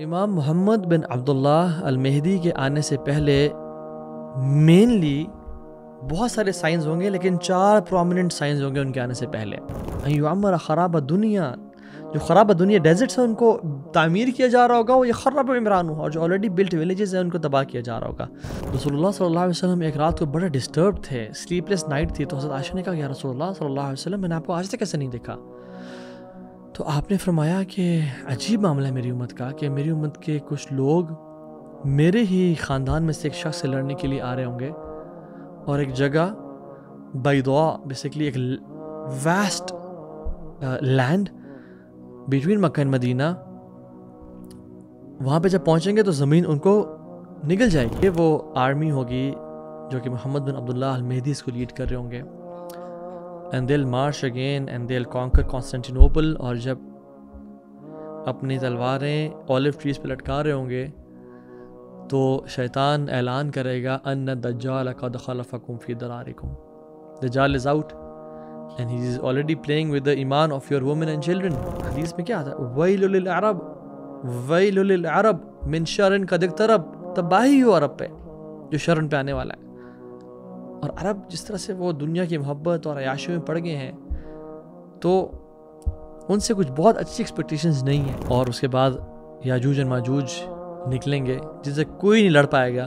इमाम मोहम्मद बिन अब्दुल्लाह अल मेहदी के आने से पहले मेनली बहुत सारे साइंस होंगे लेकिन चार प्रोमिनेंट साइंस होंगे उनके आने से पहले अमर ख़राब दुनिया जो ख़राब दुनिया डेजर्ट्स हैं उनको तामीर किया जा रहा होगा वो ये खराब इमरान हो और जो ऑलरेडी बिल्ट विलेजेस हैं उनको तबाह किया जा रहा होगा रसोल्ला सल्ला वसलम एक रात को बड़ा डिस्टर्ब थे स्लीपलेस नाइट थी तो हजरत आशा ने कहा रसोल्ला सल्ला वसलम मैंने आपको आज तक कैसे नहीं देखा तो आपने फरमाया कि अजीब मामला है मेरी उम्मत का कि मेरी उम्मत के कुछ लोग मेरे ही ख़ानदान में से एक शख्स से लड़ने के लिए आ रहे होंगे और एक जगह बैदवा बेसिकली एक vast land between Mecca and Medina वहाँ पे जब पहुँचेंगे तो ज़मीन उनको निकल जाएगी वो आर्मी होगी जो कि मोहम्मद बिन अब्दुल्ला मेहदी इसको लीड कर रहे होंगे and they'll march again and they'll conquer Constantinople और जब अपनी तलवारें ऑलिव ट्रीज पर लटका रहे होंगे तो शैतान ऐलान करेगा अन दज्जाल का दखलफ़ुम फ़ी दरारिकुम दज्जाल is out and he is already playing with the ईमान of your women and children हदीस में क्या आता है वही अरब वही अरब मिन शरण का दिख तरब तबाही हो अरब पे जो शरण पे आने वाला है और अरब जिस तरह से वो दुनिया की मोहब्बत और अयाशों में पड़ गए हैं तो उनसे कुछ बहुत अच्छी एक्सपेक्टेशंस नहीं हैं और उसके बाद याजूज एंड माजूज निकलेंगे जिससे कोई नहीं लड़ पाएगा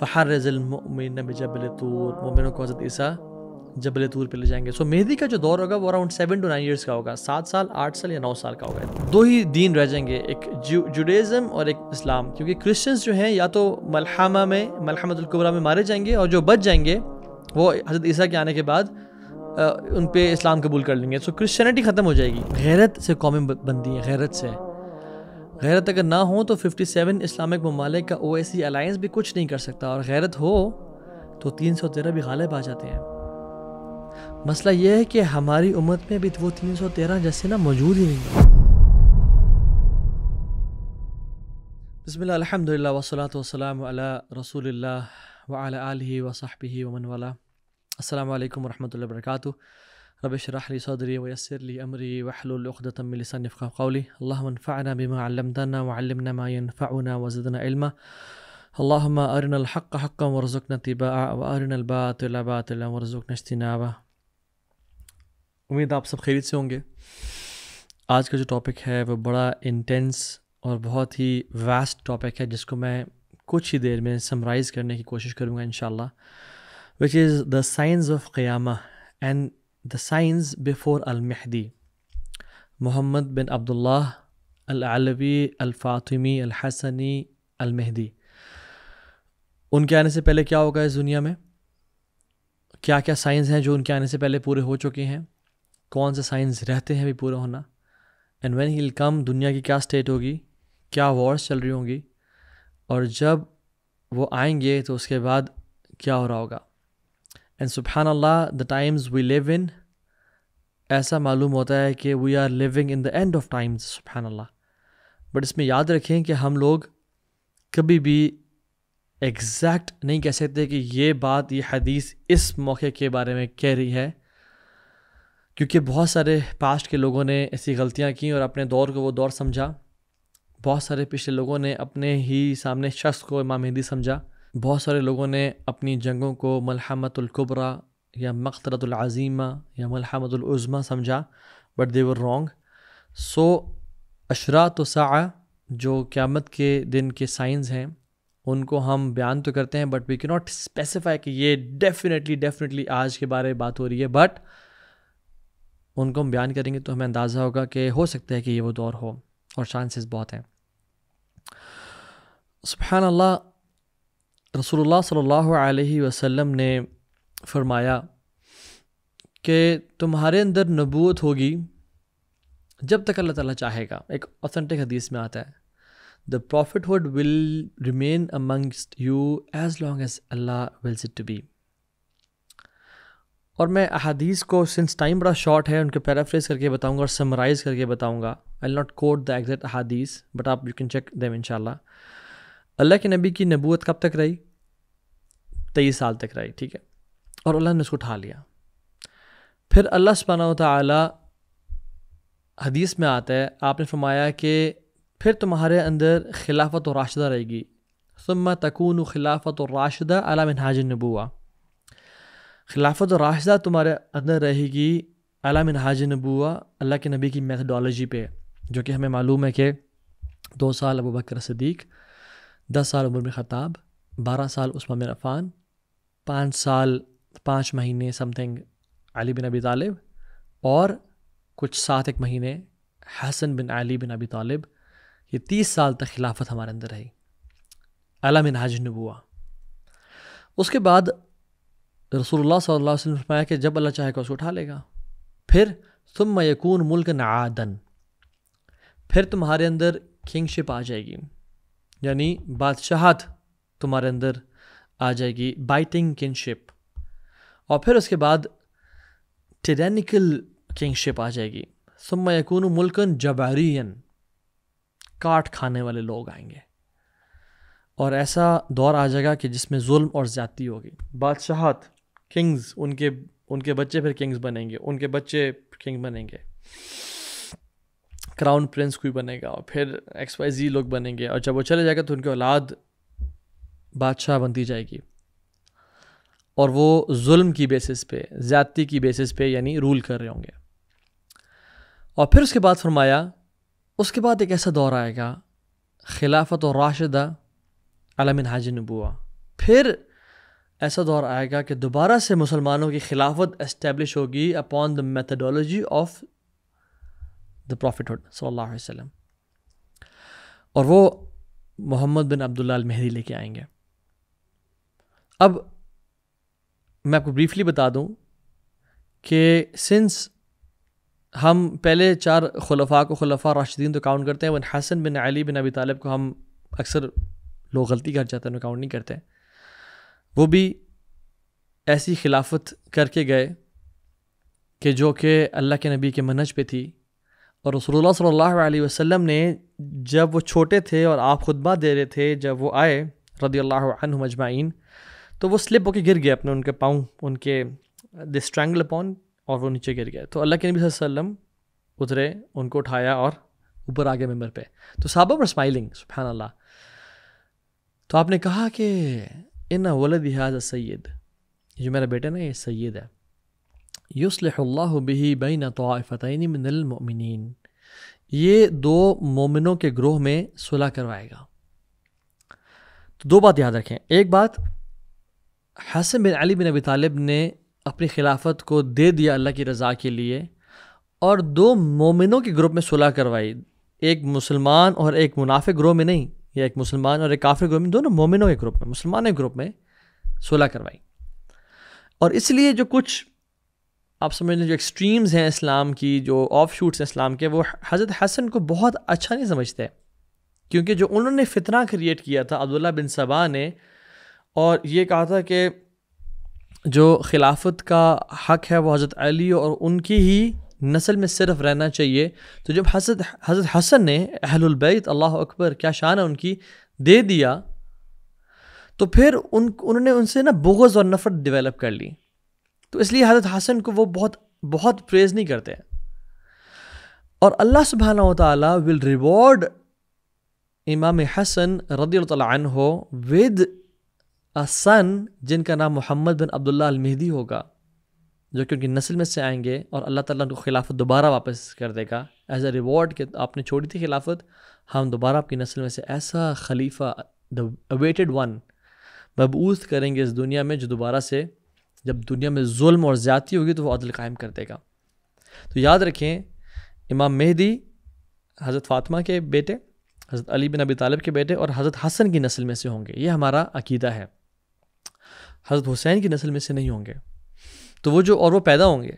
फ़हर रज़लमिन जबल तूर मोमिनों को हज़रत ईसा जबले तूर पर ले जाएंगे सो so, मेहदी का जो दौर होगा वो around seven to nine years का होगा सात साल आठ साल या नौ साल का होगा दो ही दिन रह जाएंगे एक जुडेज़म और एक इस्लाम क्योंकि क्रिश्चियंस जो हैं या तो मलहमा में मलहमदुल्कबरा में मारे जाएंगे और जो बच जाएंगे वो हज़रत ईसा के आने के बाद उन पर इस्लाम कबूल कर लेंगे सो so, क्रिश्चनिटी ख़त्म हो जाएगी गैरत से कौमें बनती हैं गैरत से गैरत अगर ना हो तो 57 इस्लामिक ममालिक का ओ अलायंस भी कुछ नहीं कर सकता और गैरत हो तो तीन सौ तेरह भी गालिब आ जाते हैं مسئلہ یہ ہے کہ ہماری امت میں بھی وہ 313 جیسے نا موجود ہی نہیں بسم اللہ الحمدللہ والصلاة والسلام على رسول اللہ وعلى آلہ وصحبہ ومن والا السلام علیکم ورحمت اللہ وبرکاتہ رب شرح لی صدری ویسر لی امری وحلو لقدتا من لسان یفقہ قولی اللہم انفعنا بما علمتنا وعلمنا ما ينفعنا وزدنا علما اللهم ارنا الحق حقا ورزقنا اتباعا وارنا الباطل باطلا ورزقنا اجتنابا उम्मीद आप सब खैरियत से होंगे आज का जो टॉपिक है वो बड़ा इंटेंस और बहुत ही वास्ट टॉपिक है जिसको मैं कुछ ही देर में समराइज़ करने की कोशिश करूँगा in which is the science of क़्यामा एंड द साइंस बिफोर अलमहदी मोहम्मद बिन अब्दुल्ला अलवी अलफ़ातिमी अलहसनी अलमहदी उनके आने से पहले क्या होगा इस दुनिया में क्या क्या साइंस हैं जो उनके आने से पहले पूरे हो चुके हैं कौन से साइंस रहते हैं अभी पूरा होना एंड वेन ही कम दुनिया की क्या स्टेट होगी क्या वॉर्स चल रही होंगी और जब वो आएंगे तो उसके बाद क्या हो रहा होगा एंड सुबहान अल्लाह the times we live in ऐसा मालूम होता है कि we are living in the end of times सुबहान अल्लाह बट इसमें याद रखें कि हम लोग कभी भी एग्जैक्ट नहीं कह सकते कि ये बात ये हदीस इस मौके के बारे में कह रही है क्योंकि बहुत सारे पास्ट के लोगों ने ऐसी गलतियाँ की और अपने दौर को वो दौर समझा बहुत सारे पिछले लोगों ने अपने ही सामने शख्स को इमाम मेहदी समझा बहुत सारे लोगों ने अपनी जंगों को मलहमतुल्कुबरा या मख्तरतुलज़ीमा या मलहमतुल्ज़मा समझा but they were wrong so अशरा तो सा जो क़्यामत के दिन के साइंस हैं उनको हम बयान तो करते हैं but we can not specify कि ये डेफिनेटली डेफिनेटली आज के बारे में बात हो रही है बट उनको हम बयान करेंगे तो हमें अंदाज़ा होगा कि हो सकता है कि ये वो दौर हो और चांसेस बहुत हैं सुबहान अल्लाह रसोल्ला सल्ह वसम ने फरमाया कि तुम्हारे अंदर नबूत होगी जब तक अल्लाह ताला चाहेगा एक ऑथेंटिक हदीस में आता है the hood will remain amongst you as long as अल्लाह विल्स इट टू बी और मैं अदीस को सिंस टाइम बड़ा शॉर्ट है उनके पैराफ्रेज करके बताऊंगा और समराइज़ करके बताऊंगा I not quote the exact अदीस बट आप you can check them in अल्लाह के नबी की नबूत कब तक रही तेईस साल तक रही ठीक है और अल्लाह ने उसको उठा लिया फिर अल्लाह सुबहाना तला हदीस में आता है आपने फरमाया कि फिर तुम्हारे अंदर खिलाफत और राशदा रहेगी सुम्मा तकून खिलाफत और राशदा अला मिनहाज नबूआ खिलाफत राशदा तुम्हारे अंदर रहेगी अला मिनहाज नबूआ अल्लाह के नबी की मैथडोलॉजी पे जो कि हमें मालूम है कि दो साल अबू बकर सदीक दस साल उम्र में ख़ताब बारह साल उस्मान बिन अफ़ान पाँच साल पाँच महीने समथिंग अली बिन अबी तालिब और कुछ सात एक महीने हसन बिन अली बिन अबी तालिब ये तीस साल तक खिलाफत हमारे अंदर रही अला मिनहाज नबूआ उसके बाद रसूलुल्लाह सल्लल्लाहु अलैहि वसल्लम ने फरमाया कि जब अल्लाह चाहेगा उसको उठा लेगा फिर तुम यकून मुल्क नादन फिर तुम्हारे अंदर किंगशिप आ जाएगी यानी बादशाहत तुम्हारे अंदर आ जाएगी बाइटिंग किंगशिप और फिर उसके बाद टेरेनिकल किंगशिप आ जाएगी सुम यकून मुल्कन जबारियन काट खाने वाले लोग आएंगे और ऐसा दौर आ जाएगा कि जिसमें जुल्म और ज़्यादती होगी बादशाहत किंग्स उनके उनके बच्चे फिर किंग्स बनेंगे उनके बच्चे किंग बनेंगे क्राउन प्रिंस कोई बनेगा और फिर एक्स वाई जी लोग बनेंगे और जब वो चले जाएगा तो उनकी औलाद बादशाह बनती जाएगी और वो जुल्म की बेसिस पे ज़्यादती की बेसिस पे यानी रूल कर रहे होंगे और फिर उसके बाद फरमाया उसके बाद एक ऐसा दौर आएगा खिलाफत और राशिदा अलमिन हाज बुआ फिर ऐसा दौर आएगा कि दोबारा से मुसलमानों की खिलाफत इस्टेब्लिश होगी upon the methodology of the prophethood सल्लल्लाहु अलैहि वसल्लम और वो मोहम्मद बिन अब्दुल्ला मेहरी लेके आएंगे अब मैं आपको ब्रीफली बता दूं कि सिंस हम पहले चार खलफा को खलफा राशिदीन तो काउंट करते हैं वन हसन बिन अली बिन अबी तालब को हम अक्सर लोग गलती कर जाते हैं काउंट नहीं करते हैं वो भी ऐसी खिलाफत करके गए कि जो कि अल्लाह के नबी के मनज पे थी और रसोल्ला सल्लल्लाहु अलैहि वसल्लम ने जब वो छोटे थे और आप खुतबा दे रहे थे जब वो आए रदी अल्लाह मजमाइन तो वो स्लिप होकर गिर गए अपने उनके पाँव उनके दे स्ट्रैंगल अपॉन और वो नीचे गिर गए तो अल्लाह के नबी वसल्लम उतरे उनको उठाया और ऊपर आ गए मेम्बर पे तो साहब स्माइलिंग सुबहान अल्लाह तो आपने कहा कि इन वलद हाजा सैद जो मेरा बेटा ना ये सैद है युसल्ला बिही बैन तोफ़तनी मिनमिन ये दो मोमिनों के ग्रोह में सुलह करवाएगा तो दो बात याद रखें एक बात हसन बिन अली बिन अबी तालिब ने अपनी खिलाफत को दे दिया अल्लाह की रज़ा के लिए और दो मोमिनों के ग्रुप में सुलह करवाई एक मुसलमान और एक मुनाफे ग्रोह में नहीं या एक मुसलमान और एक काफिर ग्रुप में दोनों मोमिनों के ग्रुप में मुसलमान के ग्रुप में सुलह करवाई और इसलिए जो कुछ आप समझ लें जो एक्सट्रीम्स हैं इस्लाम की जो ऑफ शूट्स हैं इस्लाम के वो हज़रत हसन को बहुत अच्छा नहीं समझते क्योंकि जो उन्होंने फितना क्रिएट किया था अब्दुल्ला बिन सबा ने और ये कहा था कि जो खिलाफत का हक है वो हज़रत अली और उनकी ही नस्ल में सिर्फ रहना चाहिए तो जब हजरत हजरत हसन ने अहलबैत अल्लाह अकबर क्या शान है उनकी दे दिया तो फिर उन उन्होंने उनसे ना बोगज़ और नफ़रत डेवलप कर ली तो इसलिए हजरत हसन को वो बहुत बहुत प्रेज़ नहीं करते और अल्लाह सुबहाना तिल विल रिवॉर्ड इमाम हसन रदी हो विद अ सन जिनका नाम मोहम्मद बिन अब्दुल्ला मेहदी होगा जो कि उनकी नस्ल में से आएंगे और अल्लाह ताला उनको खिलाफत दोबारा वापस कर देगा एज ए रिवॉर्ड कि आपने छोड़ी थी खिलाफत हम दोबारा आपकी नस्ल में से ऐसा खलीफा द अवेटेड वन मबूस करेंगे इस दुनिया में जो दोबारा से जब दुनिया में जुल्म और ज़्यादी होगी तो वह अदल कायम कर देगा तो याद रखें इमाम मेहदी हज़रत फ़ातिमा के बेटे हज़रत अली बिन अबी तालब के बेटे और हज़रत हसन की नस्ल में से होंगे ये हमारा अकीदा है हज़रत हुसैन की नस्ल में से नहीं होंगे तो वो जो और वो पैदा होंगे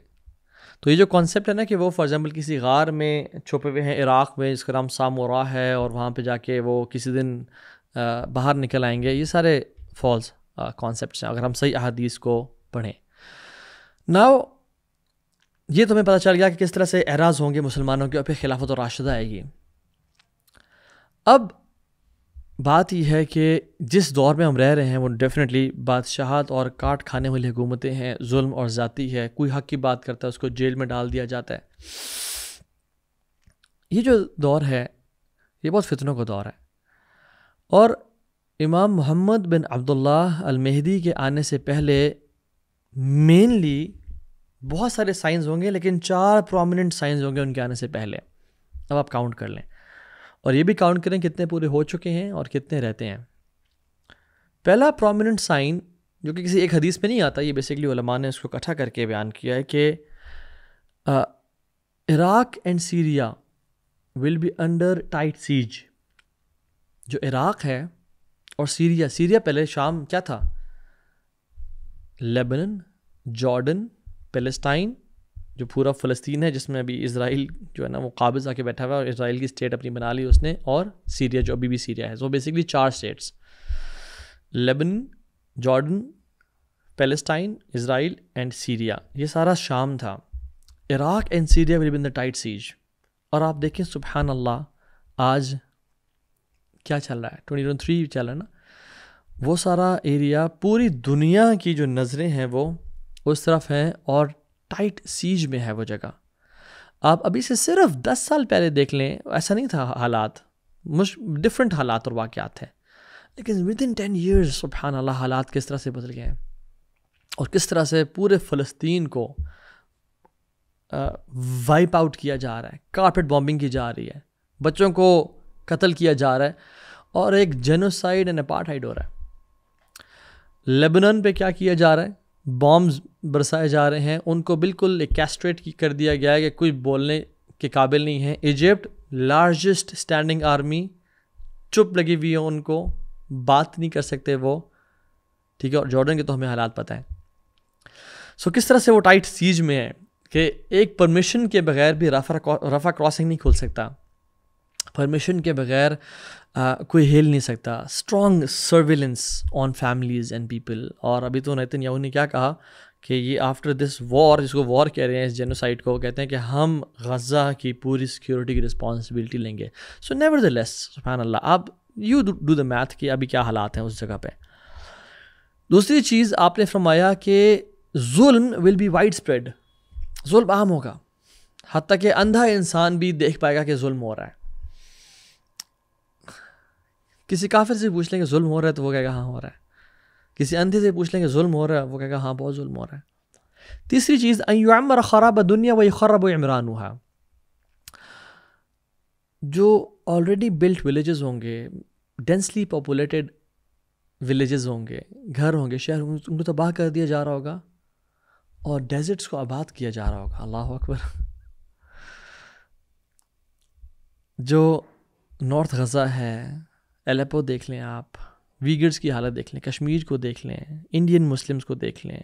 तो ये जो कॉन्सेप्ट है ना कि वो फॉर एग्ज़ाम्पल किसी गार में छुपे हुए हैं इराक़ में जिसका नाम सामोरा है और वहाँ पे जाके वो किसी दिन बाहर निकल आएंगे ये सारे फॉल्स कॉन्सेप्ट हैं अगर हम सही अहदीस को पढ़ें नाव ये तुम्हें तो पता चल गया कि किस तरह से एराज होंगे मुसलमानों के और फिर खिलाफत और राशिदा आएगी अब बात यह है कि जिस दौर में हम रह रहे हैं वो डेफिनेटली बादशाहत और काट खाने वाली हुकूमतें हैं जुल्म और ज़ाती है कोई हक की बात करता है उसको जेल में डाल दिया जाता है ये जो दौर है ये बहुत फितनों का दौर है और इमाम मोहम्मद बिन अब्दुल्लाह मेहदी के आने से पहले मेनली बहुत सारे साइंस होंगे लेकिन चार प्रोमिनेंट साइंस होंगे उनके आने से पहले अब आप काउंट कर लें और ये भी काउंट करें कितने पूरे हो चुके हैं और कितने रहते हैं पहला प्रोमिनेंट साइन जो कि किसी एक हदीस में नहीं आता ये बेसिकली उलमा ने उसको इकट्ठा करके बयान किया है कि Iraq and Syria will be under tight siege जो इराक है और सीरिया सीरिया पहले शाम क्या था लेबनन जॉर्डन पेलेस्टाइन जो पूरा फ़लस्तीन है जिसमें अभी इसराइल जो है ना वो काबिज़ आके बैठा हुआ है और इसराइल की स्टेट अपनी बना ली उसने और सीरिया जो अभी भी सीरिया है सो बेसिकली चार states Lebanon Jordan Palestine Israel and Syria ये सारा शाम था Iraq and Syria will be in the tight siege और आप देखें सुबहान अल्लाह आज क्या चल रहा है ट्वेंटी ट्वेंटी थ्री चल रहा है ना वो सारा एरिया पूरी दुनिया की जो नज़रें हैं वो उस तरफ हैं और टाइट सीज में है वो जगह आप अभी से सिर्फ दस साल पहले देख लें ऐसा नहीं था हालात मुश डिफरेंट हालात और वाक़ात हैं लेकिन विद इन टेन ईयर्स सुबहान अल्लाह हालात किस तरह से बदल गए हैं और किस तरह से पूरे फ़लस्तीन को वाइप आउट किया जा रहा है कारपेट बॉम्बिंग की जा रही है बच्चों को कत्ल किया जा रहा है और एक जेनोसाइड एंड अपार्ट हो रहा है लेबनान पे क्या किया जा रहा है बॉम्ब्स बरसाए जा रहे हैं उनको बिल्कुल कैस्ट्रेट कर दिया गया है कि कोई बोलने के काबिल नहीं है इजिप्ट लार्जेस्ट स्टैंडिंग आर्मी चुप लगी हुई है उनको बात नहीं कर सकते वो ठीक है और जॉर्डन के तो हमें हालात पता है सो किस तरह से वो टाइट सीज में है कि एक परमिशन के बगैर भी रफा रफा क्रॉसिंग नहीं खुल सकता परमिशन के बगैर कोई हेल नहीं सकता strong surveillance on families and people और अभी तो नितिन याहू ने क्या कहा कि ये आफ्टर दिस वॉर जिसको वॉर कह रहे हैं इस जेनोसाइड को कहते हैं कि हम गज़ा की पूरी सिक्योरिटी की रिस्पॉन्सिबिलिटी लेंगे सो नेवर द लेस सुफान अल्लाह आप यू डू द मैथ कि अभी क्या हालात हैं उस जगह पर दूसरी चीज़ आपने फरमाया कि जुल्म विल बी वाइड स्प्रेड जुल्म आम होगा हती कि अंधा इंसान भी देख पाएगा कि जुल्म हो रहा है किसी काफिर से पूछ लेंगे जुल्म हो रहा है तो वो कहेगा हाँ हो रहा है किसी अंधे से पूछ लेंगे जुल्म हो रहा है वो कहेगा हाँ बहुत जुल्म हो रहा है तीसरी चीज़ अमर खराब दुनिया वही खराब इमरान हुआ जो ऑलरेडी बिल्ट विलेजेस होंगे डेंसली पॉपुलेटेड विलेजेस होंगे घर होंगे शहर होंगे उनको तबाह कर दिया जा रहा होगा और डेजर्ट्स को आबाद किया जा रहा होगा अल्लाह अकबर जो नॉर्थ गज़ा है एलेपो देख लें आप वीगर्स की हालत देख लें कश्मीर को देख लें इंडियन मुस्लिम्स को देख लें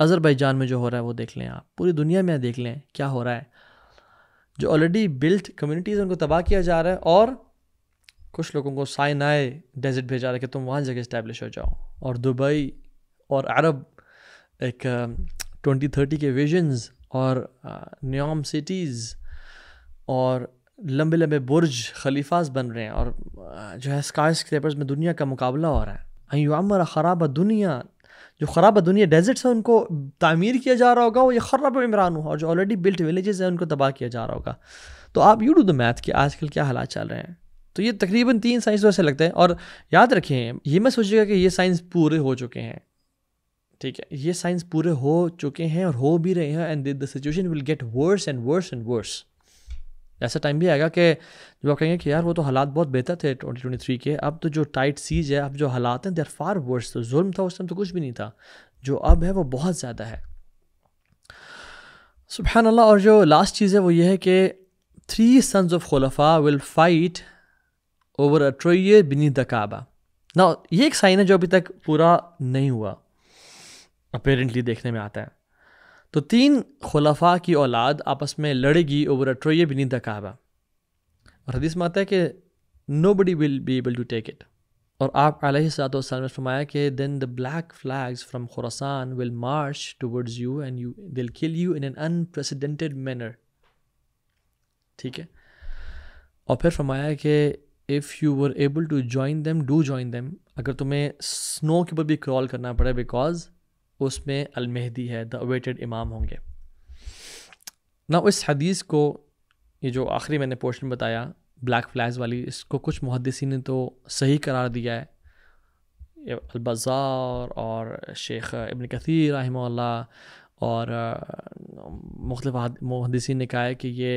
अज़रबैजान में जो हो रहा है वो देख लें आप पूरी दुनिया में देख लें क्या हो रहा है जो ऑलरेडी बिल्ट कम्युनिटीज़ उनको तबाह किया जा रहा है और कुछ लोगों को साइनाए डेजर्ट भेजा रहा है कि तुम वहाँ जगह इस्टेब्लिश हो जाओ और दुबई और अरब एक ट्वेंटी थर्टी के विजन्स और न्योम सिटीज़ और लंबे लंबे बुर्ज खलीफाज बन रहे हैं और जो है स्काई स्क्रेपर्स में दुनिया का मुकाबला हो रहा है अयुमर ख़राब दुनिया जो ख़राब दुनिया डेजर्ट्स हैं उनको तामीर किया जा रहा होगा वो ये ख़राब इमरान हुआ और जो ऑलरेडी बिल्ट विलेजेस हैं उनको तबाह किया जा रहा होगा तो आप यू डू द मैथ कि आजकल क्या हालात चल रहे हैं तो ये तकरीबन तीन साइंस तो ऐसे लगते हैं और याद रखें ये मैं सोचिएगा कि ये साइंस पूरे हो चुके हैं ठीक है ये साइंस पूरे हो चुके हैं और हो भी रहे हैं and the situation will get worse and worse and worse ऐसा टाइम भी आएगा कि जब आप कहेंगे कि यार वो तो हालात बहुत बेहतर थे ट्वेंटी ट्वेंटी थ्री के अब तो जो टाइट सीज है अब जो हालात हैं दे आर फार वर्स तो जुल्म था उस टाइम तो कुछ भी नहीं था जो अब है वो बहुत ज़्यादा है सुबहान अल्लाह और जो लास्ट चीज़ है वो ये है कि थ्री सन्स ऑफ खलफा will fight over a treasure beneath the Kaaba ना ये एक साइन है जो अभी तक पूरा नहीं हुआ अपेरेंटली देखने में आता है तो तीन खुलाफा की औलाद आपस में लड़ेगी ओवर अ ट्रोय बिनी दकाबा और हदीस में आता है कि nobody will be able to take it और आप सात ने फरमाया कि then the black flags from Khorasan will march towards you and you will kill you in an unprecedented manner ठीक है और फिर फरमाया कि if you were able to join them do join them अगर तुम्हें स्नो के ऊपर भी क्रॉल करना पड़े बिकॉज उसमें अलमेहदी है द अवेटेड इमाम होंगे ना इस हदीस को ये जो आखिरी मैंने पोर्शन बताया ब्लैक फ्लैश वाली इसको कुछ मुहदसिन ने तो सही करार दिया है अलबार और शेख इबन कसी रही और मुख्तफ मुहदसिन ने कहा है कि ये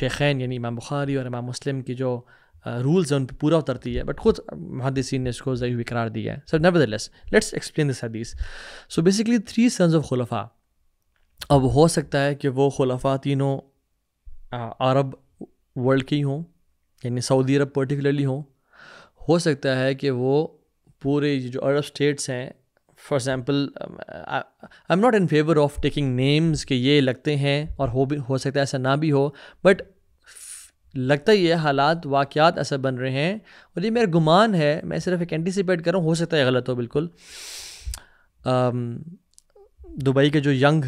शेखैन यानी इमाम बुखारी और इमाम मुस्लिम की जो रूल्स हैं उन पर पूरा उतरती है बट खुद मुहदसिन ने इसको ज़यीफ़ करार दिया है sir nevertheless let's explain this हदीस so basically three sons of खुलफा अब हो सकता है कि वो खलफ़ा तीनों अरब वर्ल्ड के ही हों यानी सऊदी अरब पर्टिकुलरली हों हो सकता है कि वो पूरे जो अरब स्टेट्स हैं for example I am not in favour of taking names के ये लगते हैं और हो भी हो सकता है ऐसा ना भी हो बट लगता ही है हालात वाक़ात ऐसे बन रहे हैं और ये मेरा गुमान है मैं सिर्फ एक एंटिसिपेट कर रहा हूँ हो सकता है गलत हो बिल्कुल दुबई के जो यंग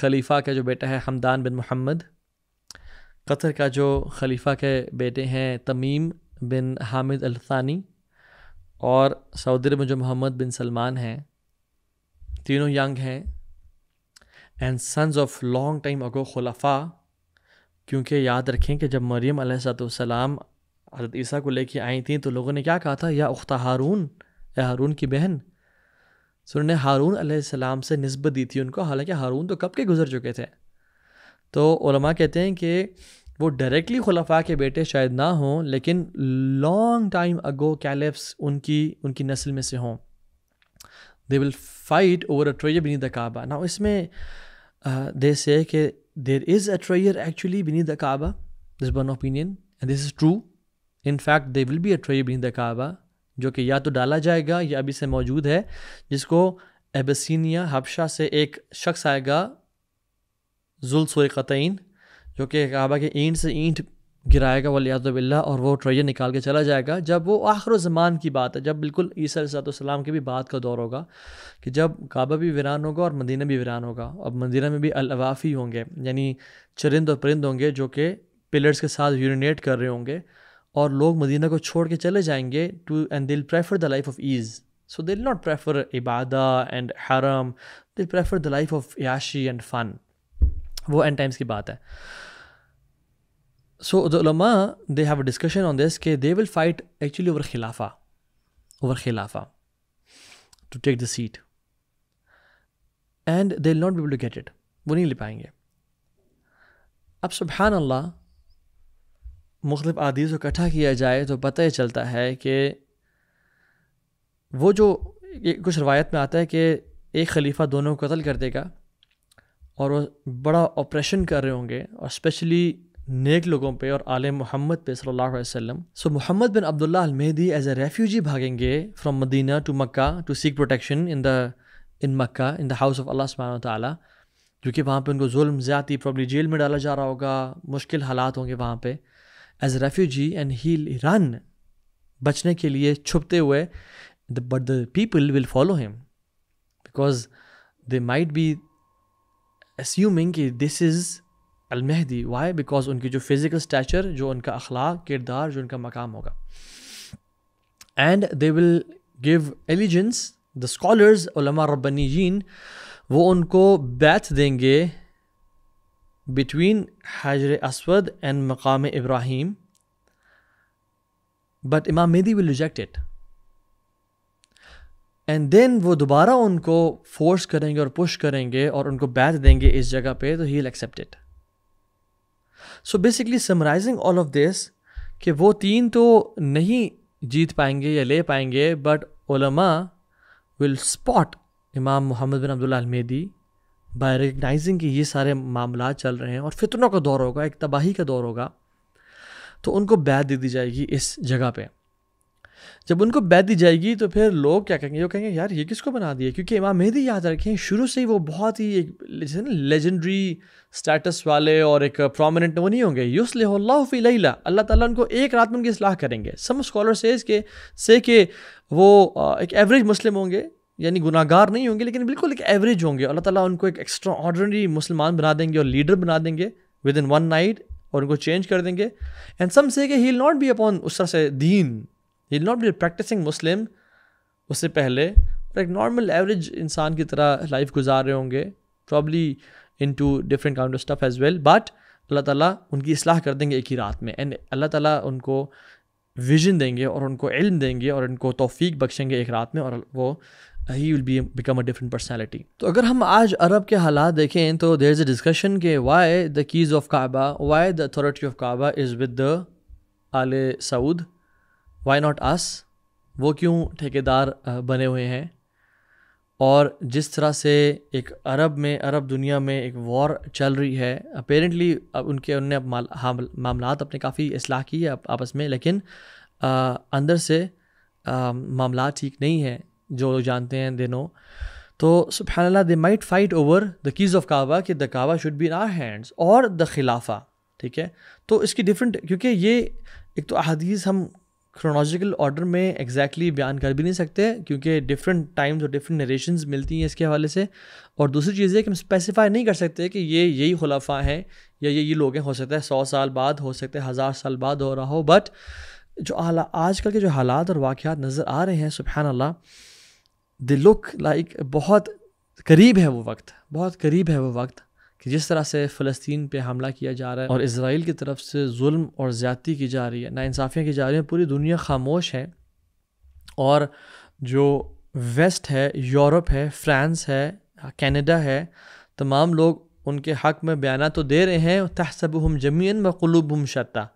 खलीफा का जो बेटा है हमदान बिन मोहम्मद कतर का जो खलीफा के बेटे हैं तमीम बिन हामिद अलसानी और सऊदी में जो मोहम्मद बिन सलमान हैं तीनों यंग हैं and sons of long time ago खलफ़ा क्योंकि याद रखें कि जब मरियम अलैहिस्सलाम हजरत ईसा को लेके आई थी तो लोगों ने क्या कहा था या उख्ता हारून या हारून की बहन सो तो उन्होंने हारून अलैहिस्सलाम से नस्बत दी थी उनको हालांकि हारून तो कब के गुजर चुके थे तो उलमा कहते हैं कि वो डायरेक्टली खुलफा के बेटे शायद ना हों लेकिन लॉन्ग टाइम अगो कैलिफ्स उनकी उनकी नस्ल में से हों they will fight over a treasure beneath the Kaaba ना इसमें दे से कि there is a treasure actually beneath the Kaaba. This is one opinion, and this is true. In fact, there will be a treasure beneath the Kaaba, जो कि या तो डाला जाएगा या अभी से मौजूद है जिसको एबसिनिया हबशा से एक शख्स आएगा जुल सोए क़तैन जो कि काबा के ईंट से ईंट गिराएगा वलियातबिल्ला और वो ट्रेजर निकाल के चला जाएगा जब वो आखिर ज़मान की बात है जब बिल्कुल ईसीम की भी बात का दौर होगा कि जब काबा भी वीरान होगा और मदीना भी वीरान होगा अब मदीना में भी अलवाफ़ी होंगे यानी चरिंद और परिंद होंगे जो कि पिलर्स के साथ यूरिनेट कर रहे होंगे और लोग मदीना को छोड़ के चले जाएंगे to and they'll prefer the life of ease so they'll not prefer इबादा एंड हरम they'll prefer the life of याशी एंड फ़न वो एंड टाइम्स की बात है So the ulama, they have a discussion on this, ke they will fight actually over khilafa, over khilafa, to take the seat. And they'll not be able to get it. वो नहीं ले पाएंगे अब सुबहान अल्लाह मुख्तफ आदीज़ को इकट्ठा किया जाए तो पता ही चलता है कि वो जो कुछ रवायत में आता है कि एक खलीफा दोनों को कत्ल कर देगा और वो बड़ा ऑपरेशन कर रहे होंगे और स्पेशली नेक लोगों पे और आल मोहम्मद पे सल्लल्लाहु अलैहि वसल्लम so Muhammad bin Abdullah al Mahdi as a refugee भागेंगे from Medina to Mecca to seek protection in the in Mecca in the house of अल्लाह सुबहान ताली क्योंकि वहाँ पे उनको जुल्म ज़्यादा प्रॉब्ली जेल में डाला जा रहा होगा मुश्किल हालात होंगे वहाँ पे as refugee and he run बचने के लिए छुपते हुए but the people will follow him because they might be assuming कि this is al Mahdi why because उनकी जो फिज़िकल स्टैचर जो उनका अखलाक किरदार जो उनका मकाम होगा and they will give allegiance the scholars उलमा जीन वो उनको बैथ देंगे बिटवीन हजर असवद एंड मकाम इब्राहिम बट इमाम Mahdi will reject it and then वो दोबारा उनको फोर्स करेंगे और पुश करेंगे और उनको बैथ देंगे इस जगह पे तो he will accept it so basically summarizing all of this कि वो तीन तो नहीं जीत पाएंगे या ले पाएंगे बट ओलमा विल स्पॉट इमाम Muhammad bin Abdullah al Mahdi by recognizing कि ये सारे मामला चल रहे हैं और फितनों का दौर होगा एक तबाही का दौर होगा तो उनको बैद दे दी जाएगी इस जगह पर जब उनको बैत दी जाएगी तो फिर लोग क्या कहेंगे वो कहेंगे यार ये किसको बना दिया क्योंकि इमाम मेहदी याद रखें शुरू से ही वो बहुत ही एक लेजेंडरी स्टेटस वाले और एक प्रोमिनेंट वो नहीं होंगे यूसलफ़ी लैला अल्लाह ताला उनको एक रात में उनकी असलाह करेंगे सम स्कॉलर से के से के वो एक एवरेज मुस्लिम होंगे यानी गुनागार नहीं होंगे लेकिन बिल्कुल एक एवरेज होंगे अल्लाह ताला उनको एक एक्स्ट्रा ऑर्डनरी मुसलमान बना देंगे और लीडर बना देंगे विद इन वन नाइट और उनको चेंज कर देंगे एंड सम से कि ही नॉट बी अपॉन उस तरह से दीन he not be practicing Muslim उससे पहले और एक नॉर्मल एवरेज इंसान की तरह लाइफ गुजार रहे होंगे probably into different kind stuff as well but अल्लाह ताला उनकी असलाह कर देंगे एक ही रात में एंड अल्लाह ताला उनको विजन देंगे और उनको इल्म देंगे और उनको तोफ़ी बख्शेंगे एक रात में और वो he will be become a different personality तो अगर हम आज अरब के हालात देखें तो देर इज़ अ डिस्कशन के why the keys of Kaaba why the authority of Kaaba is with the Al Saud why not us वो क्यों ठेकेदार बने हुए हैं और जिस तरह से एक अरब में अरब दुनिया में एक वॉर चल रही है अपेरेंटली अब उनके उनने अब हाँ, मामला अपने काफ़ी असलाह की है आपस में लेकिन आ, अंदर से मामला ठीक नहीं है जो लोग जानते हैं दिनों तो सुबहानल्ला they might fight over the keys of Kaaba कि the Kaaba should be in our hands और द खिलाफा ठीक है तो इसकी डिफरेंट क्योंकि ये एक तो अहदीस हम क्रोनोलॉजिकल ऑर्डर में एग्जैक्टली exactly बयान कर भी नहीं सकते क्योंकि डिफरेंट टाइम्स और डिफरेंट नरेशन मिलती हैं इसके हवाले से और दूसरी चीज़ है कि हम स्पेसिफाई नहीं कर सकते कि ये यही खुलाफा हैं या ये ये लोग हैं हो सकता है सौ साल बाद हो सकता है हज़ार साल बाद हो रहा हो बट जो आला आजकल के जो हालात और वाक़ात नज़र आ रहे हैं सुबहान अल्लाह दे लुक लाइक बहुत करीब है वो वक्त बहुत करीब है वो वक्त कि जिस तरह से फ़लस्तीन पे हमला किया जा रहा है और इसराइल की तरफ से जुल्म और ज़्यादती की जा रही है नाानसाफ़ियाँ की जा रही हैं पूरी दुनिया खामोश है और जो वेस्ट है यूरोप है फ्रांस है कनाडा है तमाम लोग उनके हक में बयान तो दे रहे हैं तहसब हम जमीन व कलूब हम शता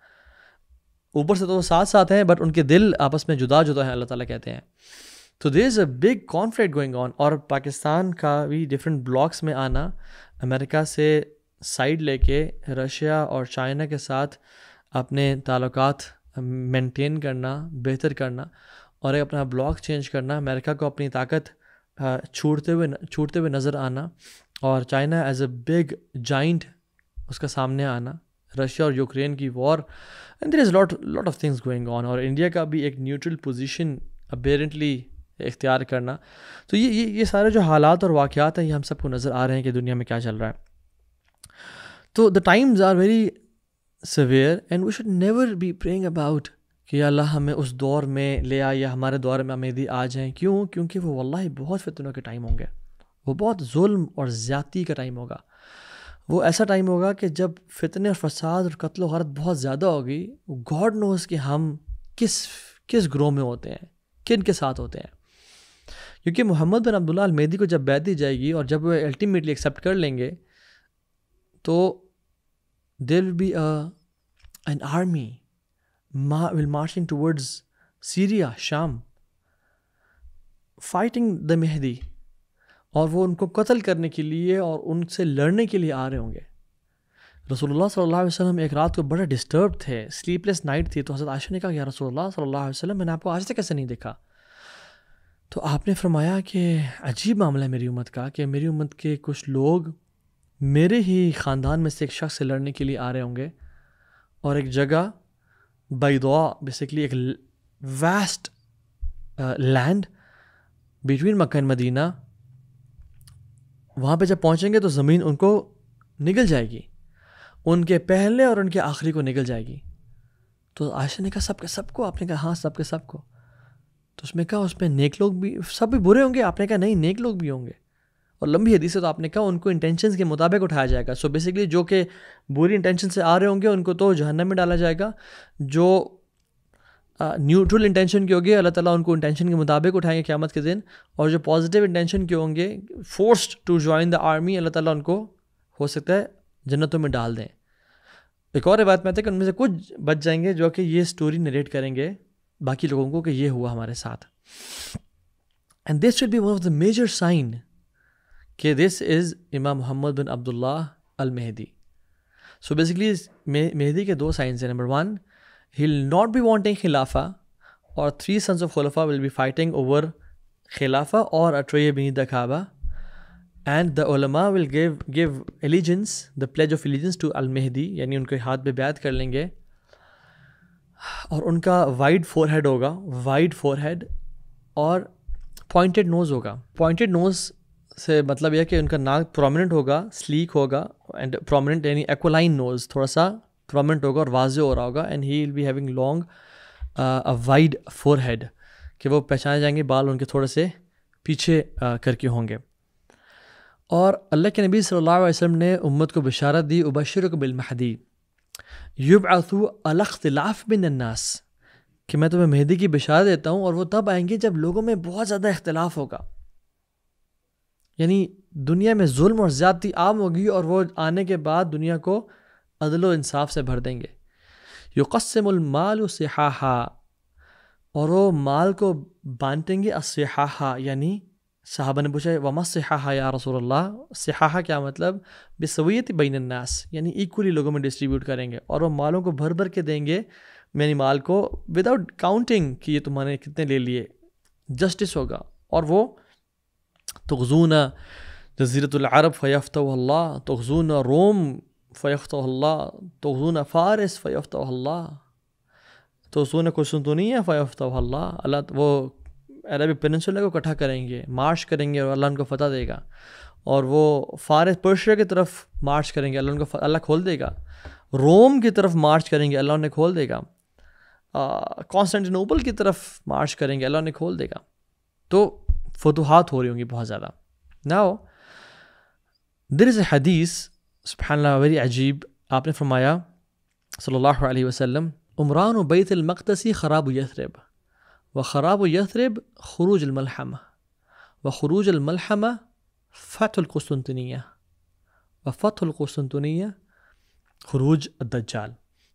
ऊपर से तो वो साथ साथ हैं बट उनके दिल आपस में जुदा जुदा हैं अल्लाह ताला कहते हैं तो there is a big conflict going on और पाकिस्तान का भी डिफरेंट ब्लॉक्स में आना अमेरिका से साइड लेके रशिया और चाइना के साथ अपने ताल्लुक मेंटेन करना बेहतर करना और एक अपना ब्लॉक चेंज करना अमेरिका को अपनी ताकत छूटते हुए छूटते हुए नज़र आना और China as a big giant उसका सामने आना रशिया और यूक्रेन की war and there is lot lot of things going on और इंडिया का भी एक न्यूट्रल पोजीशन अपेरेंटली इख्तियार करना तो ये ये ये सारे जो हालात और वाक़ात हैं ये हम सबको नज़र आ रहे हैं कि दुनिया में क्या चल रहा है तो the times are very severe and we should never be praying about कि अल्लाह हमें उस दौर में ले आए या हमारे दौर में आमेदी आ जाएँ क्यों क्योंकि वो वल्लाह बहुत फितनों के टाइम होंगे वो बहुत जुल्म और ज़्यादती का टाइम होगा वो ऐसा टाइम होगा कि जब फितने और फसाद और कत्ल वारत बहुत ज़्यादा होगी गॉड नोज़ कि हम किस किस ग्रोह में होते हैं किन के साथ होते हैं क्योंकि मोहम्मद बिन अब्दुल्ला मेदी को जब बैत दी जाएगी और जब वह अल्टीमेटली एक्सेप्ट कर लेंगे तो there will be an army will marching towards Syria शाम फाइटिंग द मेहदी और वो उनको कत्ल करने के लिए और उनसे लड़ने के लिए आ रहे होंगे रसोल्ला सल्ला अलैहि एक रात को बड़े डिस्टर्ब थे स्लीपलेस नाइट थी तो हज़रत आयशा ने कहा कि रसोल्ला सल्ला वसलम मैंने आपको आज तक कैसे नहीं देखा तो आपने फरमाया कि अजीब मामला है मेरी उम्मत का कि मेरी उम्मत के कुछ लोग मेरे ही ख़ानदान में से एक शख्स से लड़ने के लिए आ रहे होंगे और एक जगह बैदवा बेसिकली एक vast land between Mecca and Medina वहाँ पे जब पहुँचेंगे तो ज़मीन उनको निकल जाएगी उनके पहले और उनके आखिरी को निकल जाएगी तो आयशा ने कहा सबके सबको आपने कहा हाँ सबके सबको तो उसमें कहा उसमें नेक लोग भी सब भी बुरे होंगे आपने कहा नहीं नेक लोग भी होंगे और लंबी हदीस है तो आपने कहा उनको इंटेंशन के मुताबिक उठाया जाएगा सो बेसिकली जो कि बुरी इंटेंशन से आ रहे होंगे उनको तो जहन्नम में डाला जाएगा जो न्यूट्रल इंटेंशन के होंगे अल्लाह ताला उनको इंटेंशन के मुताबिक उठाएंगे क्यामत के दिन और जो पॉजिटिव इंटेंशन के होंगे forced to join the army अल्लाह ताला उनको हो सकता है जन्नतों में डाल दें एक और बात में आता है कि उनमें से कुछ बच जाएंगे जो कि ये स्टोरी नरेट करेंगे बाकी लोगों को कि ये हुआ हमारे साथ and this should be one of the major sign कि दिस इज़ इमाम मोहम्मद बिन Abdullah al Mahdi so basically Mahdi के दो साइंस हैं number one he not be wanting खिलाफा और थ्री सन्स ऑफ खलफा विल बी फाइटिंग ओवर खिलाफा और a treasure beneath the Kaaba and दलमा will give give allegiance the pledge of allegiance to al Mahdi यानी उनके हाथ पे बैत कर लेंगे और उनका वाइड फोरहेड होगा वाइड फोरहेड और पॉइंटेड नोज़ होगा पॉइंटेड नोज़ से मतलब यह कि उनका नाक प्रोमिनेंट होगा स्लीक होगा एंड प्रोमिनेंट यानी एक्वलाइन नोज़ थोड़ा सा प्रोमिनेंट होगा और वाज हो रहा होगा and he will be having long wide forehead कि वो पहचाने जाएंगे बाल उनके थोड़े से पीछे uh, करके होंगे और अल्लाह के नबी सल्लल्लाहु अलैहि वसल्लम ने उम्मत को बशारत दी उबशर को बिलमहदी युबअसु अलख्तिलाफ बिन अन्नास कि मैं तुम्हें मेहंदी की बिशार देता हूँ और वो तब आएंगे जब लोगों में बहुत ज़्यादा इख्तलाफ होगा यानी दुनिया में जुल्म और ज़्यादती आम होगी और वो आने के बाद दुनिया को अदल इंसाफ से भर देंगे युकसमल सिहाहा और वो माल को बांटेंगे असहाहा यानी साहबा ने पूछा वमा सिहा या रसूल सिहा क्या मतलब बैन बैनन्नास यानी इक्वली लोगों में डिस्ट्रीब्यूट करेंगे और वह मालों को भर भर के देंगे मैनी माल को विदाउट काउंटिंग कि ये तुम्हारे कितने ले लिए जस्टिस होगा और वो तगजून जजीरतलरब फ़यफ़्त तगजून रोम फ़यफ़्त तगजून फ़ारस तो नहीं है फ़यफ़्त अल्लाह वो अरबी पेनसुला को इकट्ठा करेंगे मार्च करेंगे और अल्लाह उनको फतह देगा और वो फारस पर्शिया की तरफ मार्च करेंगे अल्लाह उनको अल्लाह खोल देगा रोम की तरफ मार्च करेंगे अल्लाह उन्हें खोल देगा कॉन्स्टेंटिनोपल की तरफ मार्च करेंगे अल्लाह उन्हें खोल देगा तो फतूहत हो रही होंगी बहुत ज़्यादा ना हो दिर इज़ हदीस सुबहानल्ला वेरी अजीब आपने फरमाया सल्लल्लाहु अलैहि वसल्लम उमरान बैतमक़दसी ख़राब यथरब وخراب يثرب خروج الملحمة وخروج الملحمة فتح القسطنطينية وفتح القسطنطينية خروج الدجال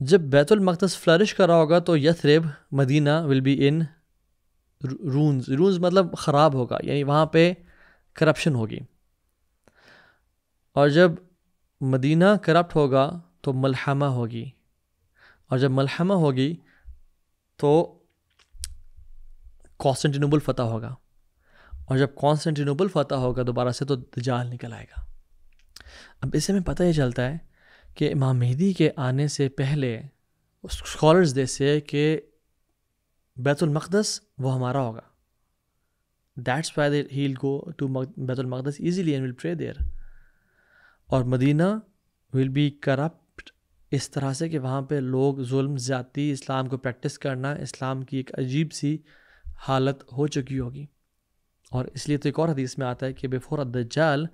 जब बैतुल मकदस फ्लरिश कर रहा होगा तो Yathrib Medina will be in ruins ruins मतलब ख़राब होगा यानी वहाँ पे करप्शन होगी और जब मदीना करप्ट होगा तो मलहमा होगी और जब मलहमा होगी तो कॉन्स्टेंटिनोबल फतह होगा और जब कॉन्स्टेंटिनोबल फतह होगा दोबारा से तो दजाल निकल आएगा अब इससे हमें पता ही चलता है कि इमाम मेहदी के आने से पहले स्कॉलर्स से कि बैतुलमक़दस वो हमारा होगा that's why he'll go to बैतुलमक़दस easily and will pray there और मदीना विल बी करप्ट इस तरह से कि वहाँ पे लोग जुल्म ज़्यादती इस्लाम को प्रैक्टिस करना इस्लाम की एक अजीब सी हालत हो चुकी होगी और इसलिए तो एक और हदीस में आता है कि बिफोर द जाल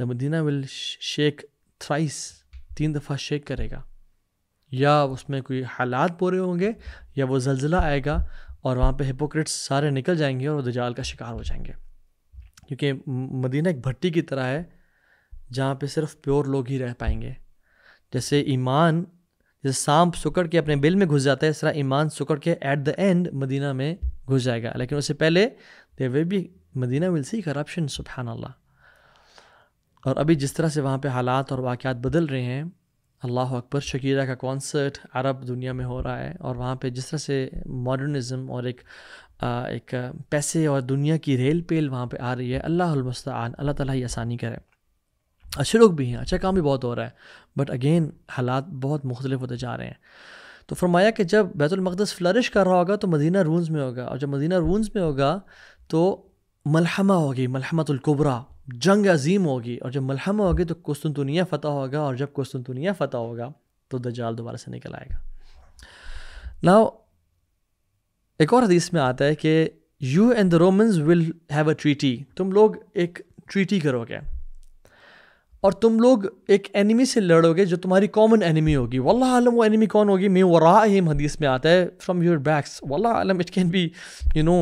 the Medina will shake thrice तीन दफ़ा शेक करेगा या उसमें कोई हालात बुरे होंगे या वो जलजिला आएगा और वहाँ पे हिपोक्रेट्स सारे निकल जाएंगे और वो दजाल का शिकार हो जाएंगे क्योंकि मदीना एक भट्टी की तरह है जहाँ पे सिर्फ प्योर लोग ही रह पाएंगे जैसे ईमान जैसे सांप सुकड़ के अपने बिल में घुस जाता है इस तरह ईमान सुकड़ के एट द एंड मदीना में घुस जाएगा लेकिन उससे पहले दे वे भी मदीना विल सी करप्शन सुबहान अल्लाह और अभी जिस तरह से वहाँ पे हालात और वाक़ात बदल रहे हैं अल्लाह अकबर शकीरा का कॉन्सर्ट अरब दुनिया में हो रहा है और वहाँ पे जिस तरह से मॉडर्निज़म और एक आ, एक पैसे और दुनिया की रेल पेल वहाँ पे आ रही है अल्लाहमस्तान अल्लाह ताला ही आसानी करे अच्छे लोग भी हैं अच्छा काम भी बहुत हो रहा है बट अगेन हालात बहुत मुख्तलिफ होते जा रहे हैं तो फरमाया कि जब बैतुलमक़दस फ्लरिश कर रहा होगा तो मदीना रूनस में होगा और जब मदीना रूंस में होगा तो मलहमा होगी मलहमतुल्कुबरा जंग अजीम होगी और जब मलहमा होगी तो कुस्तुनतुनिया फ़तह होगा और जब कुस्तुनतुनिया फ़तह होगा तो दजाल दोबारा से निकल आएगा नाउ एक और हदीस में आता है कि you and the Romans will have a treaty तुम लोग एक ट्रीटी करोगे और तुम लोग एक एनिमी से लड़ोगे जो तुम्हारी कॉमन एनिमी होगी वल्ला आलम वो एनिमी कौन होगी मे एम हदीस में आता है फ्रॉम योर बैक्स वल्ला आलम it can be you know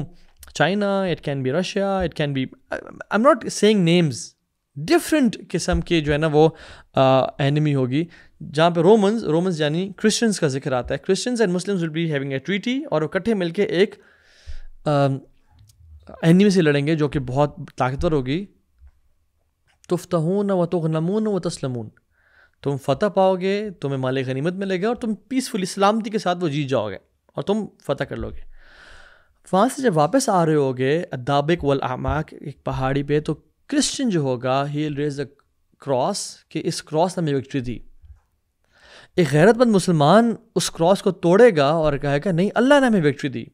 China it can be Russia it can be I am not saying names different किस्म के जो है ना वो एनिमी uh, होगी जहाँ पे रोमन्स रोमन्स यानी क्रिश्चियंस का जिक्र आता है Christians and Muslims will be having a treaty और इकट्ठे मिलकर एक एनिमी um, से लड़ेंगे जो कि बहुत ताकतवर होगी तुफ्तहून व नमून व तस्लमून तुम फतह पाओगे तुम्हें माल गनीमत मिलेगा और तुम पीसफुल सलामती के साथ वो जीत जाओगे और तुम फतह कर लोगे वहाँ से जब वापस आ रहे होगे अदाबिक वल आमाक एक पहाड़ी पे तो क्रिश्चियन जो होगा ही रेज अ क्रॉस कि इस क्रॉस ने हमें विक्ट्री दी एक गैरतमंद मुसलमान उस क्रॉस को तोड़ेगा और कहेगा नहीं अल्लाह ने हमें विक्ट्री दी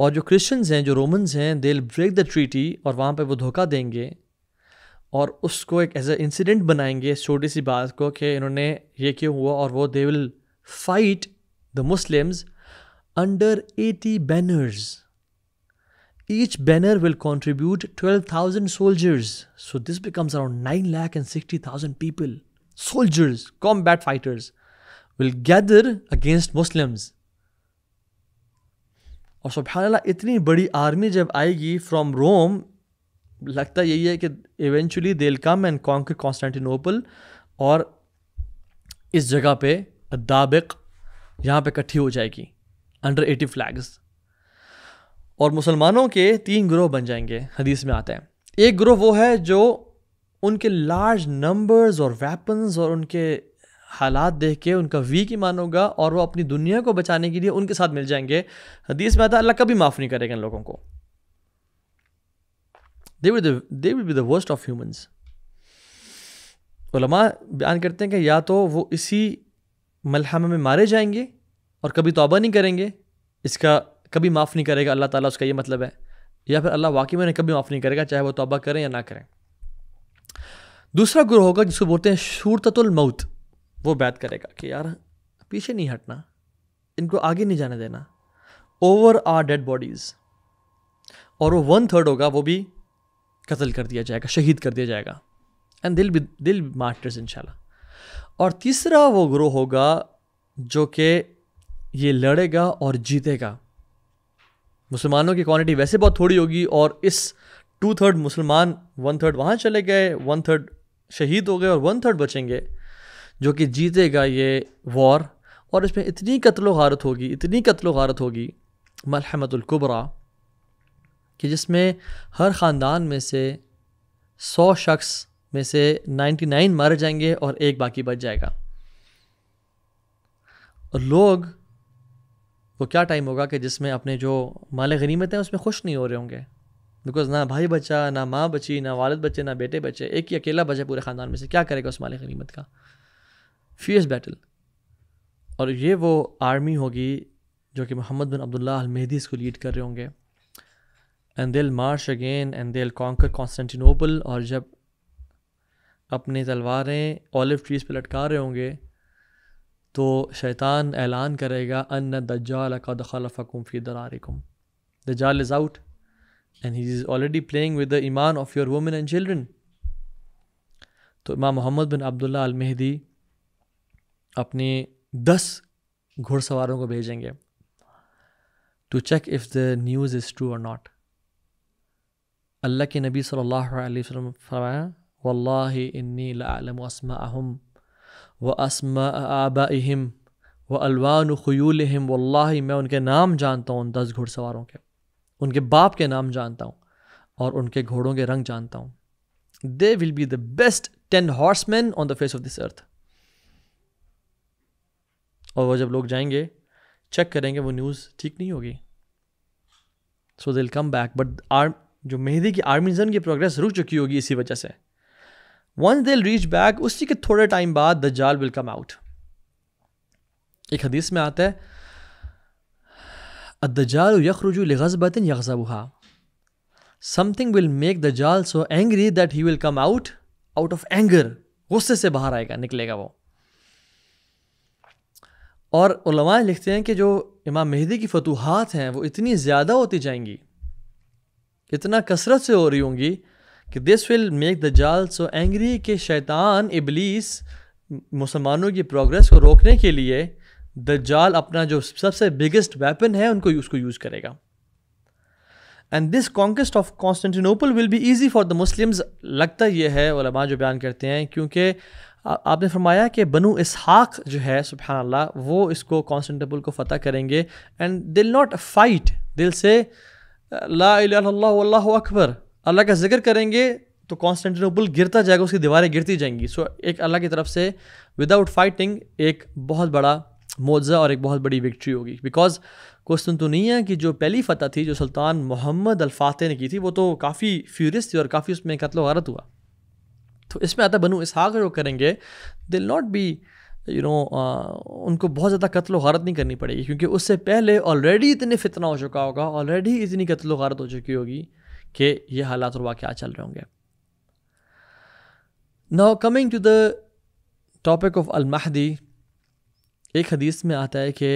और जो क्रिश्चियंस हैं जो रोमन्स हैं they will break the treaty और वहाँ पर वो धोखा देंगे और उसको एक एज ए इंसिडेंट बनाएंगे इस छोटी सी बात को कि इन्होंने ये क्यों हुआ और वो they will fight the Muslims under eighty banners each banner will contribute twelve thousand soldiers so this becomes around nine lakh and sixty thousand people soldiers combat fighters will gather against Muslims और सुबह इतनी बड़ी army जब आएगी from रोम लगता यही है कि eventually they come and conquer Constantinople और इस जगह पे दाबिक यहाँ पे इकट्ठी हो जाएगी अंडर एटी फ्लैग्स और मुसलमानों के तीन ग्रोह बन जाएंगे हदीस में आते हैं एक ग्रोह वो है जो उनके लार्ज नंबर्स और वेपन्स और उनके हालात देख के उनका वीक ईमान होगा और वो अपनी दुनिया को बचाने के लिए उनके साथ मिल जाएंगे हदीस में आता है अल्लाह कभी माफ़ नहीं करेगा इन लोगों को they will they will be the worst of humans उलमा बयान करते हैं कि या तो वो इसी मलहमे में मारे जाएंगे और कभी तोबा नहीं करेंगे इसका कभी माफ़ नहीं करेगा अल्लाह ताला उसका ये मतलब है या फिर अल्लाह वाकई में कभी माफ़ नहीं करेगा चाहे वो तोबा करें या ना करें दूसरा ग्रोह होगा जिसको बोलते हैं शूरतुल मौत वो बैत करेगा कि यार पीछे नहीं हटना इनको आगे नहीं जाने देना ओवर आर डेड बॉडीज़ और वो वन थर्ड होगा वो भी कत्ल कर दिया जाएगा शहीद कर दिया जाएगा एंड दिल भी दिल मार्टर्स इनशाला और तीसरा वो ग्रोह होगा जो कि ये लड़ेगा और जीतेगा मुसलमानों की क्वानिटी वैसे बहुत थोड़ी होगी और इस टू थर्ड मुसलमान वन थर्ड वहाँ चले गए वन थर्ड शहीद हो गए और वन थर्ड बचेंगे जो कि जीतेगा ये वॉर और इसमें इतनी कत्लो गारत होगी इतनी कत्लो गारत होगी मलहमतुल्कुबरा कि जिसमें हर ख़ानदान में से सौ शख्स में से 99 मर जाएंगे और एक बाकी बच जाएगा और लोग वो क्या टाइम होगा कि जिसमें अपने जो माल गनीमत हैं उसमें खुश नहीं हो रहे होंगे बिकॉज़ ना भाई बचा ना माँ बची ना वालद बचे ना बेटे बचे एक ही अकेला बचा पूरे ख़ानदान में से क्या करेगा उस माल गनीमत का फियस बैटल और ये वो आर्मी होगी जो कि मोहम्मद बिन अब्दुल्ला मेहदी इसको लीड कर रहे होंगे and they'll march again and they'll conquer Constantinople और जब अपने तलवारें ऑलिव ट्रीज़ पर लटका रहे होंगे तो शैतान ऐलान करेगा अन दज्जाल का दखल फ़कुम फ़ी दरारिकुम दज्जाल is out and he is already playing with the ईमान of your women and children तो इमाम मोहम्मद बिन अब्दुल्ला मेहदी अपने दस घुड़सवारों को भेजेंगे to check if the news is true और नॉट अल्लाह के नबी सल्लल्लाहु अलैहि वसल्लम फरमाया वल्लाहि इन्नी व असमा आबाहम व अलवान खयूलहम वल्लाहि मैं उनके नाम जानता हूँ उन दस घुड़सवारों के उनके बाप के नाम जानता हूँ और उनके घोड़ों के रंग जानता हूँ they will be the best ten horseman on the face of this earth और वह जब लोग जाएंगे चेक करेंगे वो न्यूज़ ठीक नहीं होगी सो दिल कम बैक बट आर्म जो मेहदी की आर्मीजन की प्रोग्रेस रुक चुकी होगी इसी वजह से वंस दे रीच बैक उसी के थोड़े टाइम बाद द जाल विल कम आउट एक हदीस में आता है जाल यखरुजू लगजबतिन यकजबुहा समथिंग विल मेक द जाल so angry that he will come out out of anger गुस्से से बाहर आएगा निकलेगा वो और लिखते हैं कि जो इमाम मेहदी की फतूहत हैं वो इतनी ज़्यादा होती जाएंगी इतना कसरत से हो रही होंगी कि दिस विल मेक द जाल सो एंग्री के शैतान इबलीस मुसलमानों की प्रोग्रेस को रोकने के लिए द जाल अपना जो सबसे बिगेस्ट वेपन है उनको उसको यूज़ करेगा and this conquest of Constantinople will be easy for the Muslims लगता यह है वलमा जो बयान करते हैं क्योंकि आपने फरमाया कि बनु इसहाक जो है सुबहान अल्लाह वो इसको कॉन्स्टेंटिनोपल को फ़तह करेंगे एंड दिल नॉट फाइट दिल से ला अल्लाह अकबर अल्लाह का जिक्र करेंगे तो कॉन्स्टेंटिनोपल गिरता जाएगा उसकी दीवारें गिरती जाएंगी सो एक अल्लाह की तरफ से विदाउट फाइटिंग एक बहुत बड़ा मुआवजा और एक बहुत बड़ी विक्ट्री होगी बिकॉज क्वेश्चन तो नहीं है कि जो पहली फतह थी जो सुल्तान मोहम्मद अलफाते ने की थी वो तो काफ़ी फ्यूरियस थी और काफ़ी उसमें कत्ल वारत हुआ तो इसमें आता बनू इसहाक जो करेंगे they'll not be you know uh, उनको बहुत ज़्यादा कत्ल गारत नहीं करनी पड़ेगी क्योंकि उससे पहले ऑलरेडी इतने फितना हो चुका होगा ऑलरेडी इतनी कत्ल गारत हो चुकी होगी कि ये हालात और वाक़ चल रहे होंगे now coming to the topic of al Mahdi एक हदीस में आता है कि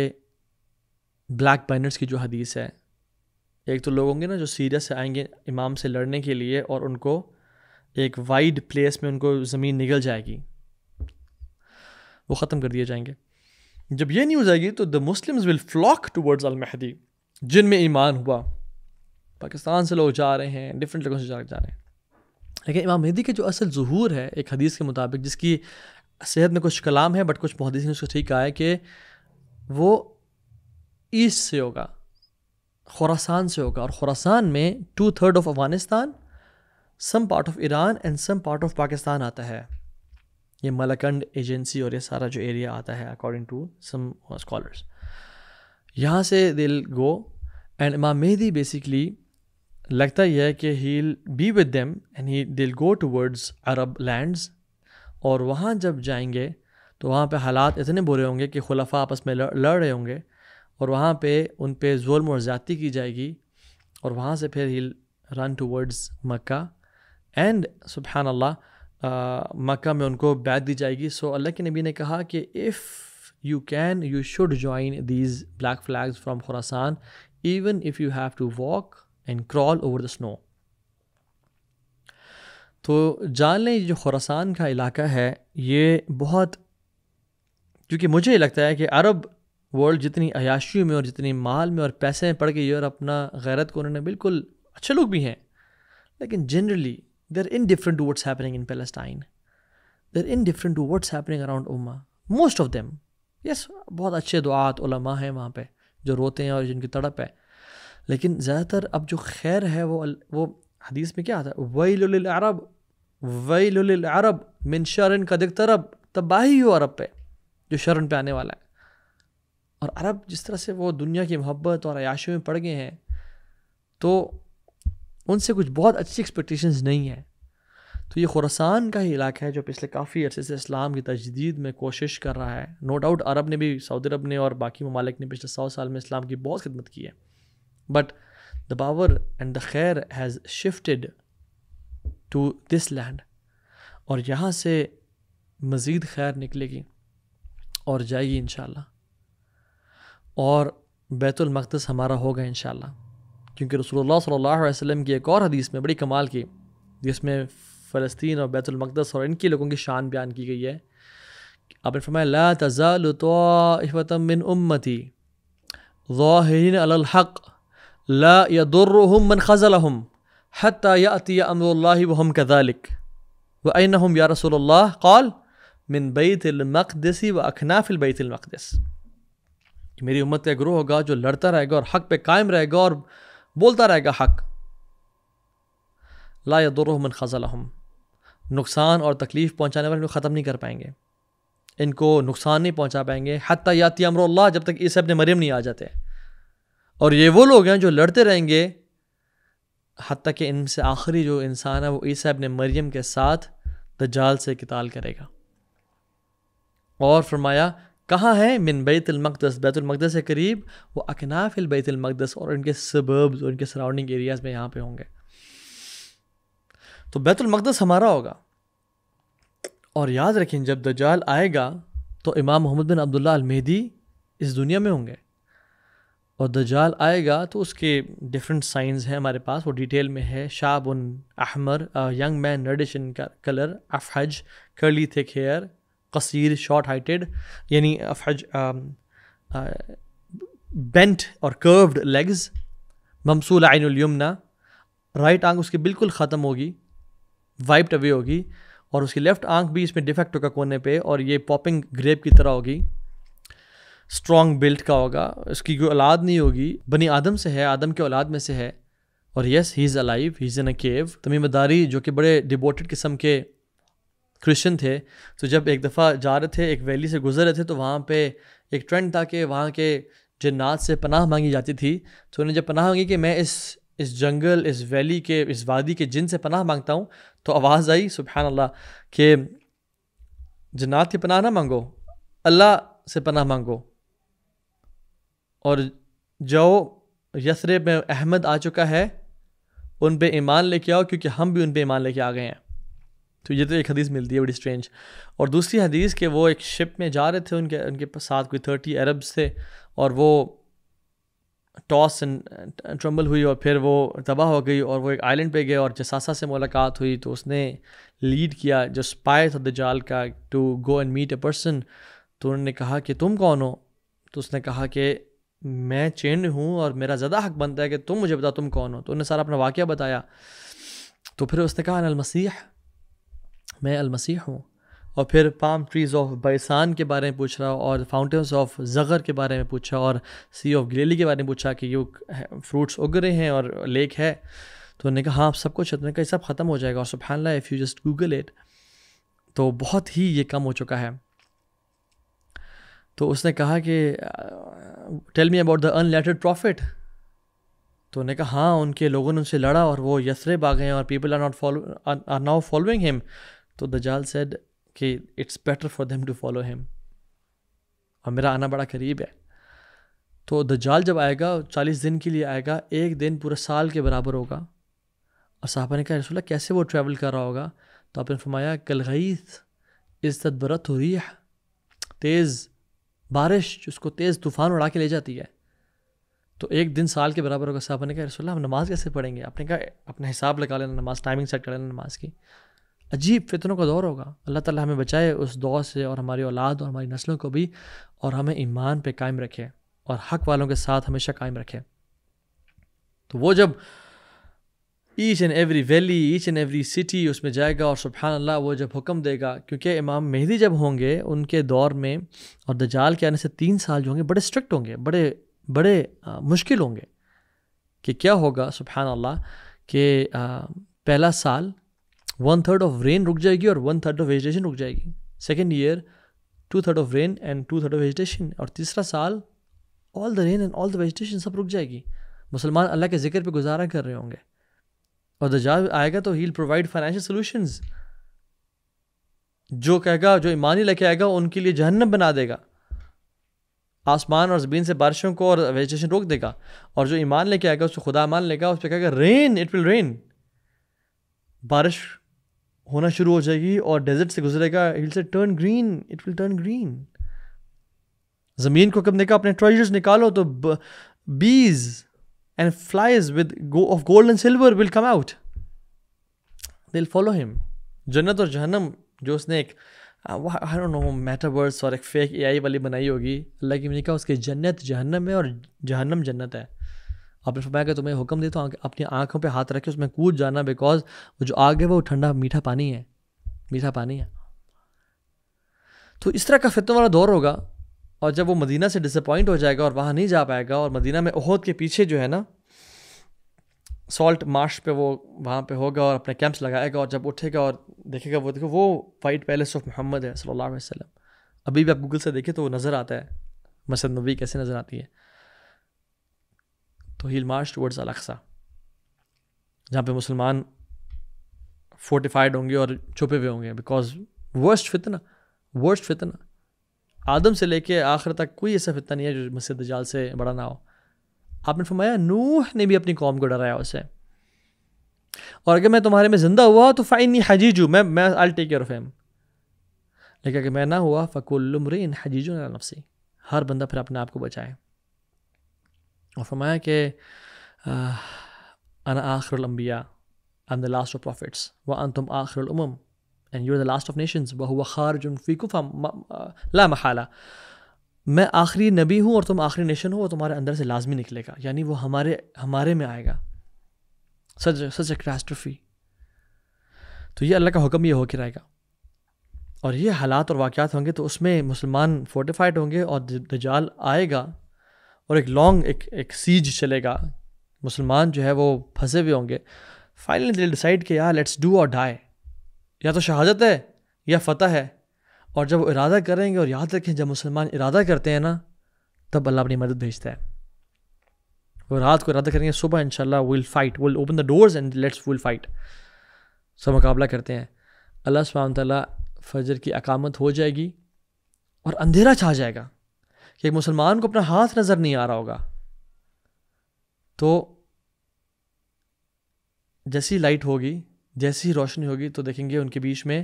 ब्लैक बैनर्स की जो हदीस है एक तो लोग होंगे ना जो सीरिया से आएंगे इमाम से लड़ने के लिए और उनको एक वाइड प्लेस में उनको ज़मीन निकल जाएगी वो ख़त्म कर दिए जाएंगे जब ये न्यूज़ आएगी तो the Muslims will flock towards जिन जिनमें ईमान हुआ पाकिस्तान से लोग जा रहे हैं डिफरेंट लोगों से जा रहे हैं लेकिन इमाम मेहदी के जो असल जहूर है एक हदीस के मुताबिक जिसकी सेहत में कुछ कलाम है बट कुछ मुहदस ने उसको ठीक कहा है कि वो ईस्ट से होगा खुरासान से होगा और खुरासान में two third of Afghanistan some part of Iran and some part of Pakistan आता है ये मलकंड एजेंसी और ये सारा जो एरिया आता है अकॉर्डिंग टू सम स्कॉलर्स यहाँ से दिल गो एंड इमाम मेहदी बेसिकली लगता ही है कि he be with them and he will go towards Arab lands और वहाँ जब जाएंगे तो वहाँ पे हालात इतने बुरे होंगे कि खुलफा आपस में लड़, लड़ रहे होंगे और वहाँ पे उन पे जुल्म और ज़्यादती की जाएगी और वहाँ से फिर he run towards Mecca and सुबहानल्ला मक्का में उनको बैत दी जाएगी सो अल्लाह के नबी ने कहा कि if you can you should join these black flags from Khorasan even if you have to walk and crawl over the snow तो जान लें जो खुरासान का इलाका है ये बहुत क्योंकि मुझे लगता है कि अरब वर्ल्ड जितनी अयाशियों में और जितनी माल में और पैसे में पड़ के ये और अपना गैरत को उन्होंने बिल्कुल अच्छे लोग भी हैं लेकिन generally They're indifferent to what's happening in Palestine. They're indifferent to what's happening around Ummah. Most of them. Yes, बहुत अच्छे दुआत उलमा हैं वहाँ पे जो रोते हैं और जिनकी तड़प है लेकिन ज़्यादातर अब जो खैर है वो वो हदीस में क्या आता है वही अरब वही अरब मिन शरण कदक तरब तबाही हो अरब पे जो शरण पे आने वाला है और अरब जिस तरह से वो दुनिया की मोहब्बत और अयाशों में पड़ गए हैं तो उनसे कुछ बहुत अच्छी एक्सपेक्टेशंस नहीं है तो ये खुरासान का ही इलाका है जो पिछले काफ़ी अरसे से इस्लाम की तजदीद में कोशिश कर रहा है नो डाउट अरब ने भी सऊदी अरब ने और बाकी ममालिक ने पिछले सौ साल में इस्लाम की बहुत खिदमत की है but the power and the खैर has shifted to this land और यहाँ से मज़ीद खैर निकलेगी और जाएगी इन और बैतुलमक़दस हमारा होगा इन क्योंकि रसूलुल्लाह सल्लल्लाहु अलैहि की एक और हदीस में बड़ी कमाल की जिसमें फ़लस्तीन और बैतुलमक़दस और इनके लोगों की शान बयान की गई है आपने फरमाया ला तज़ालतम मिन उम्मती ज़ाहिरिन अलहक ला यदुर्रहुम मन ख़ज़लहम हत्ता याति अमरुल्लाह वहम कज़ालिक व अनहम या रसूलुल्लाह कौल मिन बैतुलमक़दसी व अखनाफिल बैतुलमक़दस मेरी उम्मत का ग्रोह होगा जो लड़ता रहेगा और हक पे कायम रहेगा और बोलता रहेगा हक ला या दुरहमन ख़ज़लहम नुकसान और तकलीफ़ पहुँचाने वाले ख़त्म नहीं कर पाएंगे इनको नुकसान नहीं पहुँचा पाएंगे हती याती अमर जब तक ईसा अपने मरियम नहीं आ जाते और ये वो लोग हैं जो लड़ते रहेंगे हती कि इनसे आखिरी जो इंसान है वो ईसा अपने मरियम के साथ दजाल से किताल करेगा और फरमाया कहाँ है मिन बैतुलमक़दस बैतुलमक़दस के करीब वो अकनाफिल बैतुलमक़दस और उनके सबर्ब्स और उनके सराउंडिंग एरियाज़ में यहाँ पे होंगे तो बैतुलमक़दस हमारा होगा और याद रखें जब दजाल आएगा तो इमाम मोहम्मद बिन अब्दुल्ला अलमेदी इस दुनिया में होंगे और दजाल आएगा तो उसके डिफरेंट साइंस हैं हमारे पास वो डिटेल में है शाबुन अहमर young man reddish in colour अफहज कर्ली थिक हेयर कसीर शॉर्ट हाइटेड यानी बेंट और कर्व्ड लेग्स ममसूल आइनयमना राइट आंख उसकी बिल्कुल ख़त्म होगी वाइप्ड अवे होगी और उसकी लेफ़्ट आंख भी इसमें डिफेक्ट होगा कोने पे और ये पॉपिंग ग्रेप की तरह होगी स्ट्रॉन्ग बिल्ट का होगा उसकी कोई औलाद नहीं होगी बनी आदम से है आदम के औलाद में से है और yes he is alive he is in a cave तमीमदारी जो कि बड़े डिबोटेड किस्म के क्रिश्चन थे तो जब एक दफ़ा जा रहे थे एक वैली से गुजर रहे थे तो वहाँ पे एक ट्रेंड था कि वहाँ के जन्नात से पनाह मांगी जाती थी तो उन्होंने जब पनाह मांगी कि मैं इस इस जंगल इस वैली के इस वादी के जिन से पनाह मांगता हूँ तो आवाज़ आई सुबहान अल्लाह कि जन्नात की पनाह ना मांगो अल्लाह से पनाह मांगो और जो यसरे में अहमद आ चुका है उन पे ईमान लेके आओ क्योंकि हम भी उन पे ईमान लेके आ गए हैं तो ये तो एक हदीस मिलती है बड़ी स्ट्रेंज और दूसरी हदीस के वो एक शिप में जा रहे थे उनके उनके साथ कोई थर्टी अरब्स थे और वो टॉस एंड ट्रम्बल हुई और फिर वो तबाह हो गई और वो एक आइलैंड पे गए और जसासा से मुलाकात हुई तो उसने लीड किया जो ऑफ था जाल का to go and meet a person तो उन्होंने कहा कि तुम कौन हो तो उसने कहा कि मैं चेंड हूँ और मेरा ज़्यादा हक बनता है कि तुम मुझे बताओ तुम कौन हो तो उन्होंने सारा अपना वाक़ बताया तो फिर उसने कहा अनमसीह मसीह मैं अलमसीह हूँ और फिर पाम ट्रीज़ ऑफ बैसान के बारे में पूछ रहा और फाउंटेंस ऑफ ज़गर के बारे में पूछा और सी ऑफ ग्रेली के बारे में पूछा कि ये फ्रूट्स उग रहे हैं और लेक है तो उन्होंने कहा हाँ सब कुछ उन्होंने कहा सब ख़त्म हो जाएगा और सुबहानला if you just Google it तो बहुत ही ये कम हो चुका है तो उसने कहा कि tell me about the unlettered prophet तो उन्होंने कहा हाँ उनके लोगों ने उनसे लड़ा और वो यसरे आ गए और people are not follow are now following him तो दजाल सेड कि it's better for them to follow him और मेरा आना बड़ा करीब है तो दजाल जब आएगा चालीस दिन के लिए आएगा एक दिन पूरा साल के बराबर होगा और साहब ने कहा रसोल्ला कैसे वो ट्रैवल कर रहा होगा तो आपने फरमाया कलगईस इज़्ज़त बरत हो रही है तेज़ बारिश उसको तेज़ तूफ़ान उड़ा के ले जाती है तो एक दिन साल के बराबर होगा साहब ने कहा रसोल्ला हम नमाज़ कैसे पढ़ेंगे आपने कहा अपना हिसाब लगा लेना नमाज टाइमिंग सेट कर लेना नमाज की अजीब फ़ितरों का दौर होगा अल्लाह ताला हमें बचाए उस दौर से और हमारी औलाद और हमारी नस्लों को भी और हमें ईमान पे कायम रखे और हक वालों के साथ हमेशा कायम रखे तो वो जब each and every valley each and every city उसमें जाएगा और सुबहान अल्लाह वो जब हुक्म देगा क्योंकि इमाम मेहदी जब होंगे उनके दौर में और दजाल के आने से तीन साल जो होंगे बड़े स्ट्रिक्ट होंगे बड़े बड़े आ, मुश्किल होंगे कि क्या होगा सुबहान अल्लाह कि पहला साल वन थर्ड ऑफ रेन रुक जाएगी और वन थर्ड ऑफ वेजिटेशन रुक जाएगी second year two third of rain and two third of vegetation और तीसरा साल all the rain and all the vegetation सब रुक जाएगी मुसलमान अल्लाह के जिक्र पे गुजारा कर रहे होंगे और दजाल आएगा तो ही प्रोवाइड फाइनेंशियल सोल्यूशन जो कहेगा जो ईमानी लेके आएगा उनके लिए जहन्नम बना देगा आसमान और ज़मीन से बारिशों को और वेजिटेशन रोक देगा और जो ईमान लेके आएगा उसको खुदा मान लेगा उस पर कहेगा रेन इट विल रेन बारिश होना शुरू हो जाएगी और डेजर्ट से गुजरेगा से turn green it will turn green ज़मीन को कब देखा अपने ट्रेजर्स निकालो तो bees and flies with of gold and silver will come out they follow him जन्नत और जहनम जो उसने एक आई डोंट नो मेटावर्स और एक फेक एआई वाली बनाई होगी अल्लाह की मैंने कहा उसके जन्नत जहन्नम है और जहन्नम जन्नत है आपने फरमाया कि तुम्हें हुक्म दे तो अपनी आँखों पे हाथ रखे उसमें कूद जाना बिकॉज वो जो आग है वो ठंडा मीठा पानी है मीठा पानी है तो इस तरह का फितों वाला दौर होगा और जब वो मदीना से डिसअपॉइंट हो जाएगा और वहाँ नहीं जा पाएगा और मदीना में ओहद के पीछे जो है ना सॉल्ट मार्श पे वो वहाँ पे होगा और अपने कैंप्स लगाएगा और जब उठेगा और देखेगा वो देखो वो वाइट पैलेस ऑफ मोहम्मद है सल्लल्लाहु अलैहि वसल्लम अभी भी आप गूगल से देखें तो वो नज़र आता है मसद नबी कैसे नज़र आती है तो ही मार्च टूवर्ड्स अलक्सा जहाँ पे मुसलमान फोर्टिफाइड होंगे और छुपे हुए होंगे बिकॉज वर्स्ट फितना वर्स्ट फितना आदम से लेके आखिर तक कोई ऐसा फितना नहीं है जो मस्जिद जाल से बड़ा ना हो आपने फरमाया नूह ने भी अपनी कौम को डराया उसे और अगर मैं तुम्हारे में ज़िंदा हुआ तो फ़ाइन नहीं हजीजू मैं मैं आई टेक केयर ऑफ लेकिन अगर मैं ना हुआ इन हजीजू नफसी हर बंदा फिर अपने आप को बचाए फरमाया कि अन आखरम्बिया I am the last of prophets व अन तुम आखरम and you the last of nations वह हुआ खारज फ़ीकुफ़ा ला महाला मैं आखिरी नबी हूँ और तुम आखिरी नेशन हो और तुम्हारे अंदर से लाजमी निकलेगा यानी वो हमारे हमारे में आएगा सच सच ए क्रास्ट्रफी तो ये अल्लाह का हुक्म ये होकर रहेगा और ये हालात और वाक़ात होंगे तो उसमें मुसलमान फोर्टिफाइड होंगे और दजाल आएगा और एक लॉन्ग एक एक सीज चलेगा मुसलमान जो है वो फंसे हुए होंगे फाइनली दिल डिसाइड कि यार लेट्स डू और डाई या तो शहादत है या फ़तह है और जब वो इरादा करेंगे और याद रखें जब मुसलमान इरादा करते हैं ना तब अल्लाह अपनी मदद भेजता है वो रात को इरादा करेंगे सुबह इन will fight will open the doors and let's will fight सब मुकाबला करते हैं अल्लाह सुबह तला फजर की अकामत हो जाएगी और अंधेरा छा जाएगा कि एक मुसलमान को अपना हाथ नज़र नहीं आ रहा होगा तो जैसी लाइट होगी जैसी रोशनी होगी तो देखेंगे उनके बीच में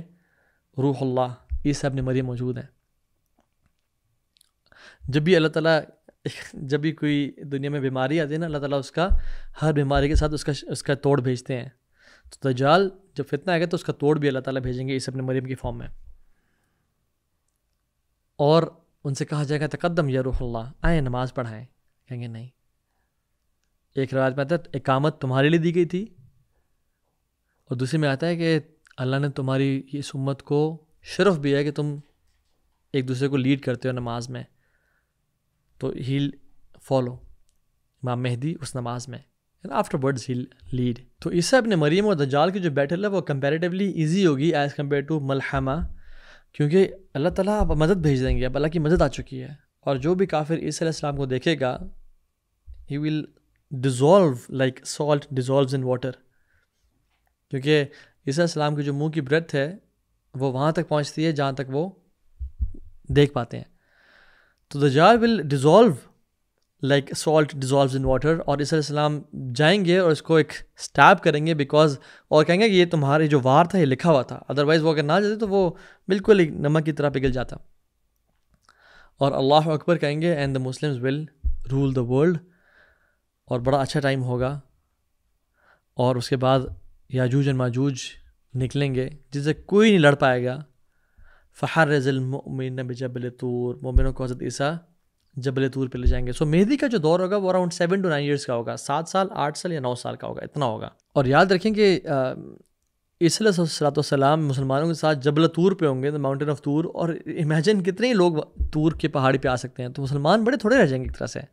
रूहल्ला अल्लाह सब अपने मरियम मौजूद हैं जब भी अल्लाह ताला जब भी कोई दुनिया में बीमारी आती है ना अल्लाह ताला उसका हर बीमारी के साथ उसका उसका तोड़ भेजते हैं तो दजाल जब फितना आएगा तो उसका तोड़ भी अल्लाह ताला भेजेंगे इस अपने मरीम के फॉर्म में और उनसे कहा जाएगा तकदम या रूहल्ला आए नमाज पढ़ाएँ कहेंगे नहीं एक रवाज़ में आता है इकामत तुम्हारे लिए दी गई थी और दूसरे में आता है कि अल्लाह ने तुम्हारी इस उम्मत को शरफ भी है कि तुम एक दूसरे को लीड करते हो नमाज में तो ही फॉलो इमाम मेहदी उस नमाज में आफ्टर वर्ड्स ही लीड तो इस अपने मरीम और दजाल की जो बैटल है वो कंपेरेटिवली ईजी होगी एज़ कम्पेयर टू मलहमा क्योंकि अल्लाह ताला अब मदद भेज देंगे अब अल्लाह की मदद आ चुकी है और जो भी काफिर इसम को देखेगा he will dissolve like salt dissolve in water क्योंकि इसम की जो मुंह की ब्रेथ है वो वहाँ तक पहुँचती है जहाँ तक वो देख पाते हैं तो द जार will dissolve like salt dissolve in water और इसलाम जाएंगे और इसको एक स्टैप करेंगे बिकॉज और कहेंगे कि ये तुम्हारे जो वार था ये लिखा हुआ था अदरवाइज़ वो अगर ना जाते तो वो बिल्कुल ही नमक की तरह पिघल जाता और अल्लाह अकबर कहेंगे and the Muslims will rule the world और बड़ा अच्छा टाइम होगा और उसके बाद याजूज एंड माजूज निकलेंगे जिससे कोई नहीं लड़ पाएगा फ़हर रज़िल मोमिन जबल तूर मोमिनों को हज़रत ईसा जबल तूर पर ले जाएंगे सो so, मेहदी का जो दौर होगा वो around seven to nine years का होगा सात साल आठ साल या नौ साल का होगा इतना होगा और याद रखें कि इसलाम मुसलमानों के साथ जबल तूर पे होंगे द माउंटेन ऑफ तूर और इमेजिन कितने ही लोग तूर के पहाड़ी पे आ सकते हैं तो मुसलमान बड़े थोड़े रह जाएंगे एक तरह से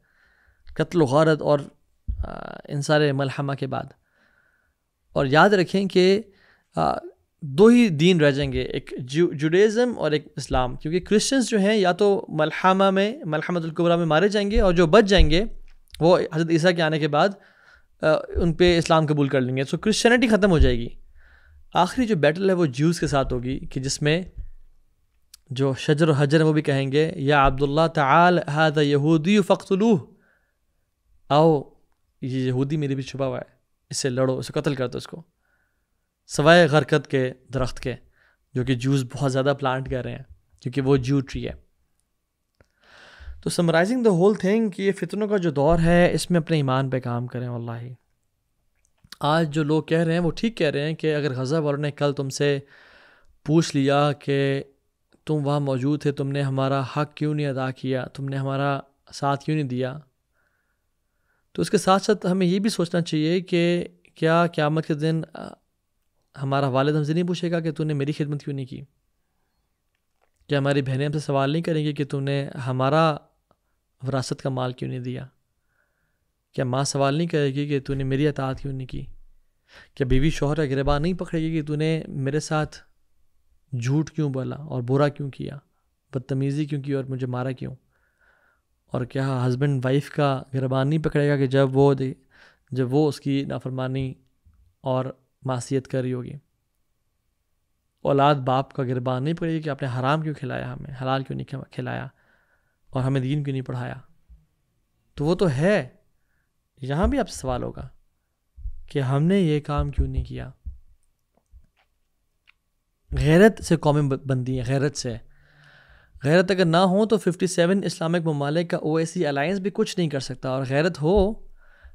कत्ल गारत और इन सारे मलहमा के बाद और याद रखें कि दो ही दीन रह जाएंगे एक जुडेज़म और एक इस्लाम क्योंकि क्रिश्चियंस जो हैं या तो मलहमा में मलहमतुल्कुबरा में मारे जाएंगे और जो बच जाएंगे वो हज़रत ईसा के आने के बाद आ, उन पर इस्लाम कबूल कर लेंगे सो क्रिश्चनिटी ख़त्म हो जाएगी आखिरी जो बैटल है वो जूस के साथ होगी कि जिसमें जो शजर हजर है वो भी कहेंगे या अब्दुल्ला ताल हाद यहूदी फ़ख्तलूह आओ ये यहूदी मेरे भी छुपा हुआ है इससे लड़ो इसे कत्ल कर दो उसको सवाए हरकत के दरख्त के जो कि जूस बहुत ज़्यादा प्लांट कर रहे हैं क्योंकि वो जू ट्री है तो समराइजिंग द होल थिंग कि ये फितनों का जो दौर है इसमें अपने ईमान पे काम करें अल्लाह आज जो लोग कह रहे हैं वो ठीक कह रहे हैं कि अगर गज़ब वालों ने कल तुमसे पूछ लिया कि तुम वहाँ मौजूद थे तुमने हमारा हक क्यों नहीं अदा किया तुमने हमारा साथ क्यों नहीं दिया तो उसके साथ साथ हमें ये भी सोचना चाहिए कि क्या क़्यामत के दिन हमारा वालद हमसे नहीं पूछेगा कि तूने मेरी खिदमत क्यों नहीं की क्या हमारी बहनें हमसे सवाल नहीं करेंगी कि तूने हमारा विरासत का माल क्यों नहीं दिया क्या माँ सवाल नहीं करेगी कि तूने मेरी अतात क्यों नहीं की क्या बीवी शोहर या गिरबा नहीं पकड़ेगी कि तूने मेरे साथ झूठ क्यों बोला और बुरा क्यों किया बदतमीज़ी क्यों की और मुझे मारा क्यों और क्या हस्बैंड वाइफ का गिरबान नहीं पकड़ेगा कि जब वो जब वो उसकी नाफरमानी और मासीत रही होगी औलाद बाप का गिरबान नहीं पकड़ेगी कि आपने हराम क्यों खिलाया हमें हलाल क्यों नहीं खिलाया और हमें दीन क्यों नहीं पढ़ाया तो वो तो है यहाँ भी आपसे सवाल होगा कि हमने ये काम क्यों नहीं किया गैरत से कौमें बनती हैं गैरत से गैरत अगर ना हो तो 57 इस्लामिक ममालिक का ओ अलायंस भी कुछ नहीं कर सकता और गैरत हो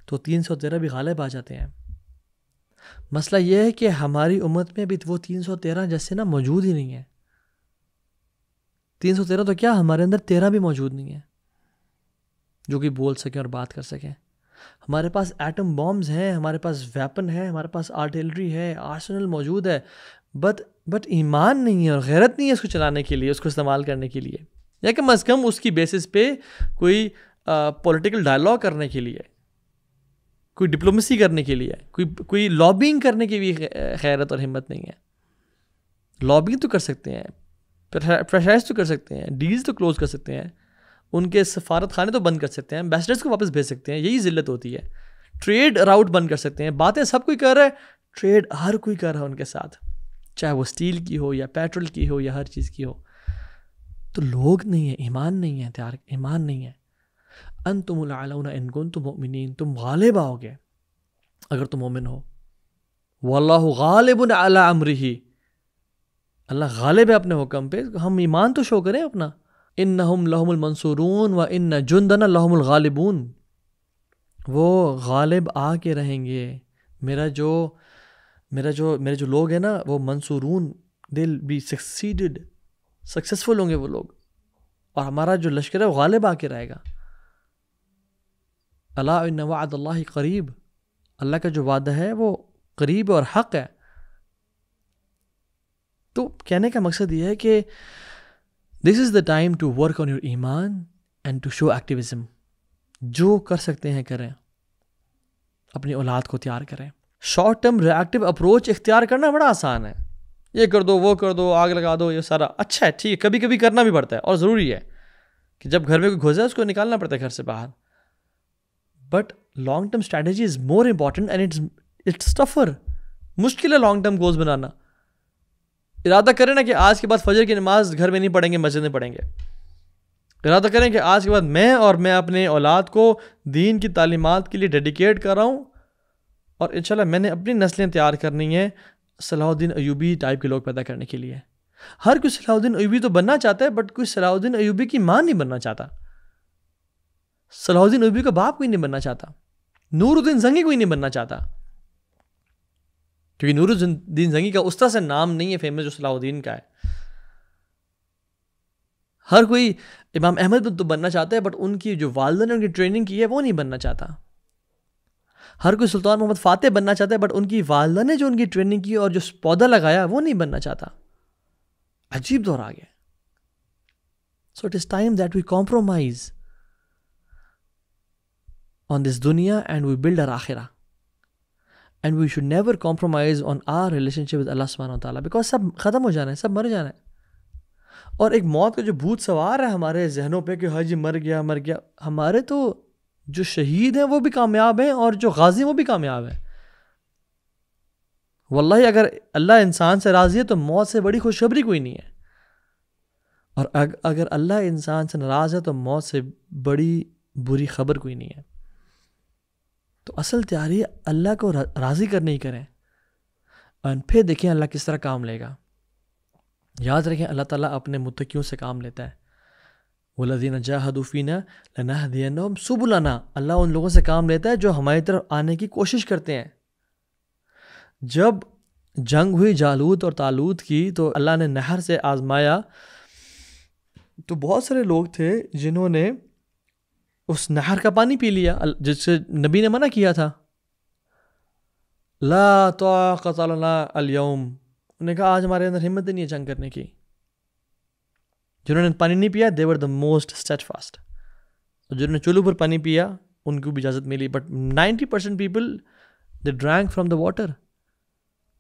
तो तीन सौ तेरह भी गालिब आ जाते हैं मसला यह है कि हमारी उम्मत में अभी वो तीन सौ तेरह जैसे ना मौजूद ही नहीं है तीन सौ तेरह तो क्या हमारे अंदर तेरह भी मौजूद नहीं है जो कि बोल सकें और बात कर सकें हमारे पास एटम बॉम्ब्स हैं हमारे पास वेपन है हमारे पास आर्टिलरी है आर्सनल मौजूद है बट बट ईमान नहीं है और गैरत नहीं है उसको चलाने के लिए उसको इस्तेमाल करने के लिए या कम अज़ कम उसकी बेसिस पे कोई पॉलिटिकल डायलॉग करने के लिए कोई डिप्लोमेसी करने के लिए कोई कोई लॉबिंग करने की भी खैरत और हिम्मत नहीं है लॉबिंग तो कर सकते हैं प्रेशराइज तो कर सकते हैं डील्स तो क्लोज कर सकते हैं उनके सफारत खाने तो बंद कर सकते हैं एम्बेसडर्स को वापस भेज सकते हैं यही जिल्लत होती है ट्रेड राउट बंद कर सकते हैं बातें सब कोई कर रहा है ट्रेड हर कोई कर रहा है उनके साथ चाहे वो स्टील की हो या पेट्रोल की हो या हर चीज़ की हो तो लोग नहीं है ईमान नहीं है त्यार ईमान नहीं है अन तुम इनकुन तुम मोमिन तुम गालिब आओगे अगर तुम मोमिन हो वल्लाह गालिब अला अमर ही अल्लाह गालिब है अपने हुक्म पे हम ईमान तो शो करें अपना इन हम लहमुल मंसूरून व इन जुंदना लहमुल गालिबून वो गालिब आ के रहेंगे मेरा जो मेरा जो मेरे जो लोग हैं ना वो मंसूरून दिल बी सक्सीडेड सक्सेसफुल होंगे वो लोग और हमारा जो लश्कर है वो गालिब आके रहेगा अला इन करीब अल्लाह का जो वादा है वो करीब और हक है तो कहने का मकसद ये है कि this is the time to work on your ईमान एंड टू शो एक्टिविज़म जो कर सकते हैं करें अपनी औलाद को तैयार करें शॉर्ट टर्म रिएक्टिव अप्रोच इख्तियार करना बड़ा आसान है ये कर दो वो कर दो आग लगा दो ये सारा अच्छा है ठीक है कभी कभी करना भी पड़ता है और ज़रूरी है कि जब घर में कोई घुस है उसको निकालना पड़ता है घर से बाहर but long term strategy is more important and it's it's tougher मुश्किल है लॉन्ग टर्म गोल्स बनाना इरादा करें ना कि आज के बाद फजर की नमाज घर में नहीं पढ़ेंगे मस्जिद में पढ़ेंगे इरादा करें कि आज के बाद मैं और मैं अपने औलाद को दीन की तालीमत के लिए डेडिकेट कर रहा हूँ और इंशाल्लाह मैंने अपनी नस्लें तैयार करनी है सलाहुद्दीन अयूबी टाइप के लोग पैदा करने के लिए हर कोई सलाहुद्दीन अयूबी तो बनना चाहता है बट कोई सलाहुद्दीन अयूबी की माँ नहीं बनना चाहता सलाहुद्दीन ओबी का बाप कोई नहीं बनना चाहता नूरुद्दीन जंगी कोई नहीं बनना चाहता क्योंकि नूरुद्दीन जंगी का उस तरह से नाम नहीं है फेमस जो सलाहुद्दीन का है हर कोई इमाम अहमद तो बनना चाहता है बट उनकी जो वालदा ने उनकी ट्रेनिंग की है वो नहीं बनना चाहता हर कोई सुल्तान मोहम्मद फातेह बनना चाहता है बट उनकी वालदा ने जो उनकी ट्रेनिंग की और जो पौधा लगाया वो नहीं बनना चाहता अजीब दौर आ गया so it is time that we compromise on this dunya and we build our akhirah. And we should never compromise on our relationship with Allah subhanahu wa ta'ala because सब ख़त्म हो जाना है सब मर जाना है और एक मौत का जो भूत सवार है हमारे जहनों पे कि हाजी मर गया मर गया हमारे तो जो शहीद हैं वो भी कामयाब हैं और जो गाजी वो भी कामयाब हैं वल्लाह अगर अल्लाह इंसान से राज़ी है तो मौत से बड़ी खुशखबरी कोई नहीं है और अग, अगर अल्लाह इंसान से नाराज़ है तो मौत से बड़ी बुरी खबर कोई नहीं है तो असल तैयारी अल्लाह को राज़ी करने ही करें और फिर देखें अल्लाह किस तरह काम लेगा याद रखें अल्लाह ताला अपने मुतकियों से काम लेता है वो लदीना जाहदूफ़ीना लना सुबुलाना अल्लाह उन लोगों से काम लेता है जो हमारी तरफ आने की कोशिश करते हैं जब जंग हुई जालूत और तालूत की तो अल्लाह ने नहर से आजमाया तो बहुत सारे लोग थे जिन्होंने उस नहर का पानी पी लिया जिससे नबी ने मना किया था ला तो अलयम उन्होंने कहा आज हमारे अंदर हिम्मत नहीं है जंग करने की जिन्होंने पानी नहीं पिया they were the most steadfast और जिन्होंने चूल्हू पर पानी पिया उनको भी इजाज़त मिली but ninety percent people they drank from the water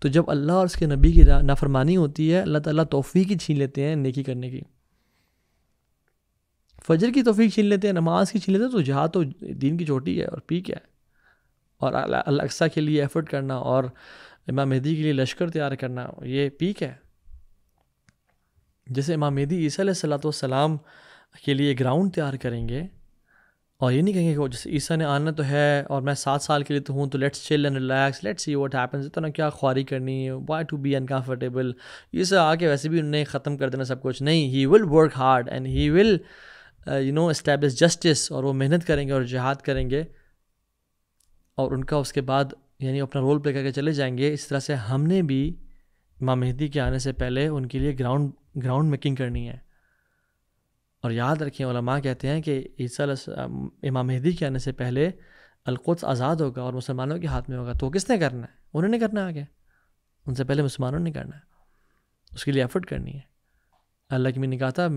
तो जब अल्लाह और उसके नबी की नाफरमानी होती है अल्लाह ताला की छीन लेते हैं नेकी करने की फजर की तोफ़ी छीन लेते हैं नमाज की छीन लेते हैं तो जहाँ तो दीन की चोटी है और पी क्या है और अलक्सा के लिए एफर्ट करना और इमाम मेहदी के लिए लश्कर तैयार करना ये पीक है जैसे इमाम मेहदी ईसा सलाम के लिए ग्राउंड तैयार करेंगे और ये नहीं कहेंगे कि जैसे ईसा ने आना तो है और मैं सात साल के लिए तो हूँ तो let's chill and relax let's see what happens इतना क्या ख्वारी करनी है वाई टू बी अनकम्फर्टेबल ये सब आके वैसे भी उन्हें ख़त्म कर देना सब कुछ नहीं he will work hard and he will you know establish justice और वो मेहनत करेंगे और जहाद करेंगे और उनका उसके बाद यानी अपना रोल प्ले करके चले जाएंगे इस तरह से हमने भी इमाम मेहदी के आने से पहले उनके लिए ग्राउंड ग्राउंड मेकिंग करनी है और याद रखिए माँ कहते हैं कि ईसा इमाम मेहदी के आने से पहले अलकुद्स आज़ाद होगा और मुसलमानों के हाथ में होगा तो किसने करना है उन्होंने करना है आगे उनसे पहले मुसलमानों ने करना है उसके लिए एफर्ट करनी है की मैंने कहा था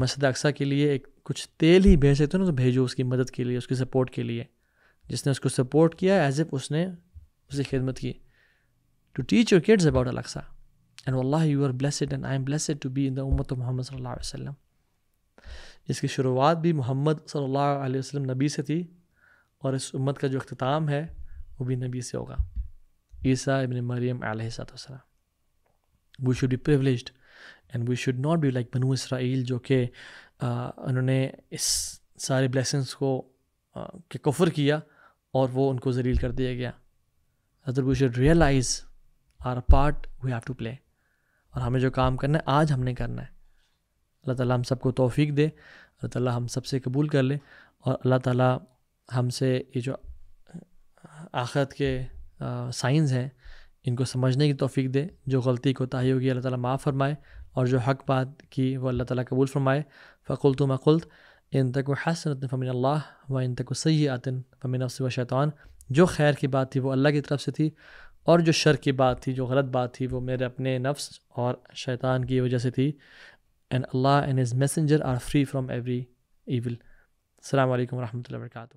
मस्जिद अक्सा के लिए एक कुछ तेल ही भेज सकते हो ना तो भेजो उसकी मदद के लिए उसकी सपोर्ट के लिए जिसने उसको सपोर्ट किया एज एफ उसने उसकी खिदमत की to teach your kids about अलक्सा एंड वल्ला you are blessed and I am blessed to be in the उम्मत मोहम्मद सल्लल्लाहु वसल्लम इसकी शुरुआत भी मोहम्मद सल्ला अलैहि नबी से थी और इस उम्मत का जो अख्ताम है वो भी नबी से होगा ईसा इबन मरियम वसलम we should be privileged and we should not be like बनू इसराइल जो कि uh, उन्होंने इस सारे ब्लेसन्स को uh, के कफ़र किया और वो उनको जलील कर दिया गया other we should realise our part we have to play और हमें जो काम करना है आज हमने करना है अल्लाह ताला हम सबको तोफ़ी दे अल्लाह ताला हम सबसे कबूल कर ले और अल्लाह ताला हमसे ये जो uh, आखिरत के साइंस हैं इनको समझने की तोफ़ी दे जो गलती को ताही होगी अल्लाह ताला माफ़ फरमाए और जो हक बात की वो अल्लाह ताला कबूल फरमाए फ़कुल तो मकुल्त इन तक हसन फ़मिन अल्लाह व इन तक सही आतिन फ़मिन व शैतान जो खैर की बात थी वो अल्लाह की तरफ से थी और जो शर की बात थी जो गलत बात थी वो मेरे अपने नफ्स और शैतान की वजह से थी एंड अल्लाह and his messenger are free from every evil अल्लाम वरहमल वर्का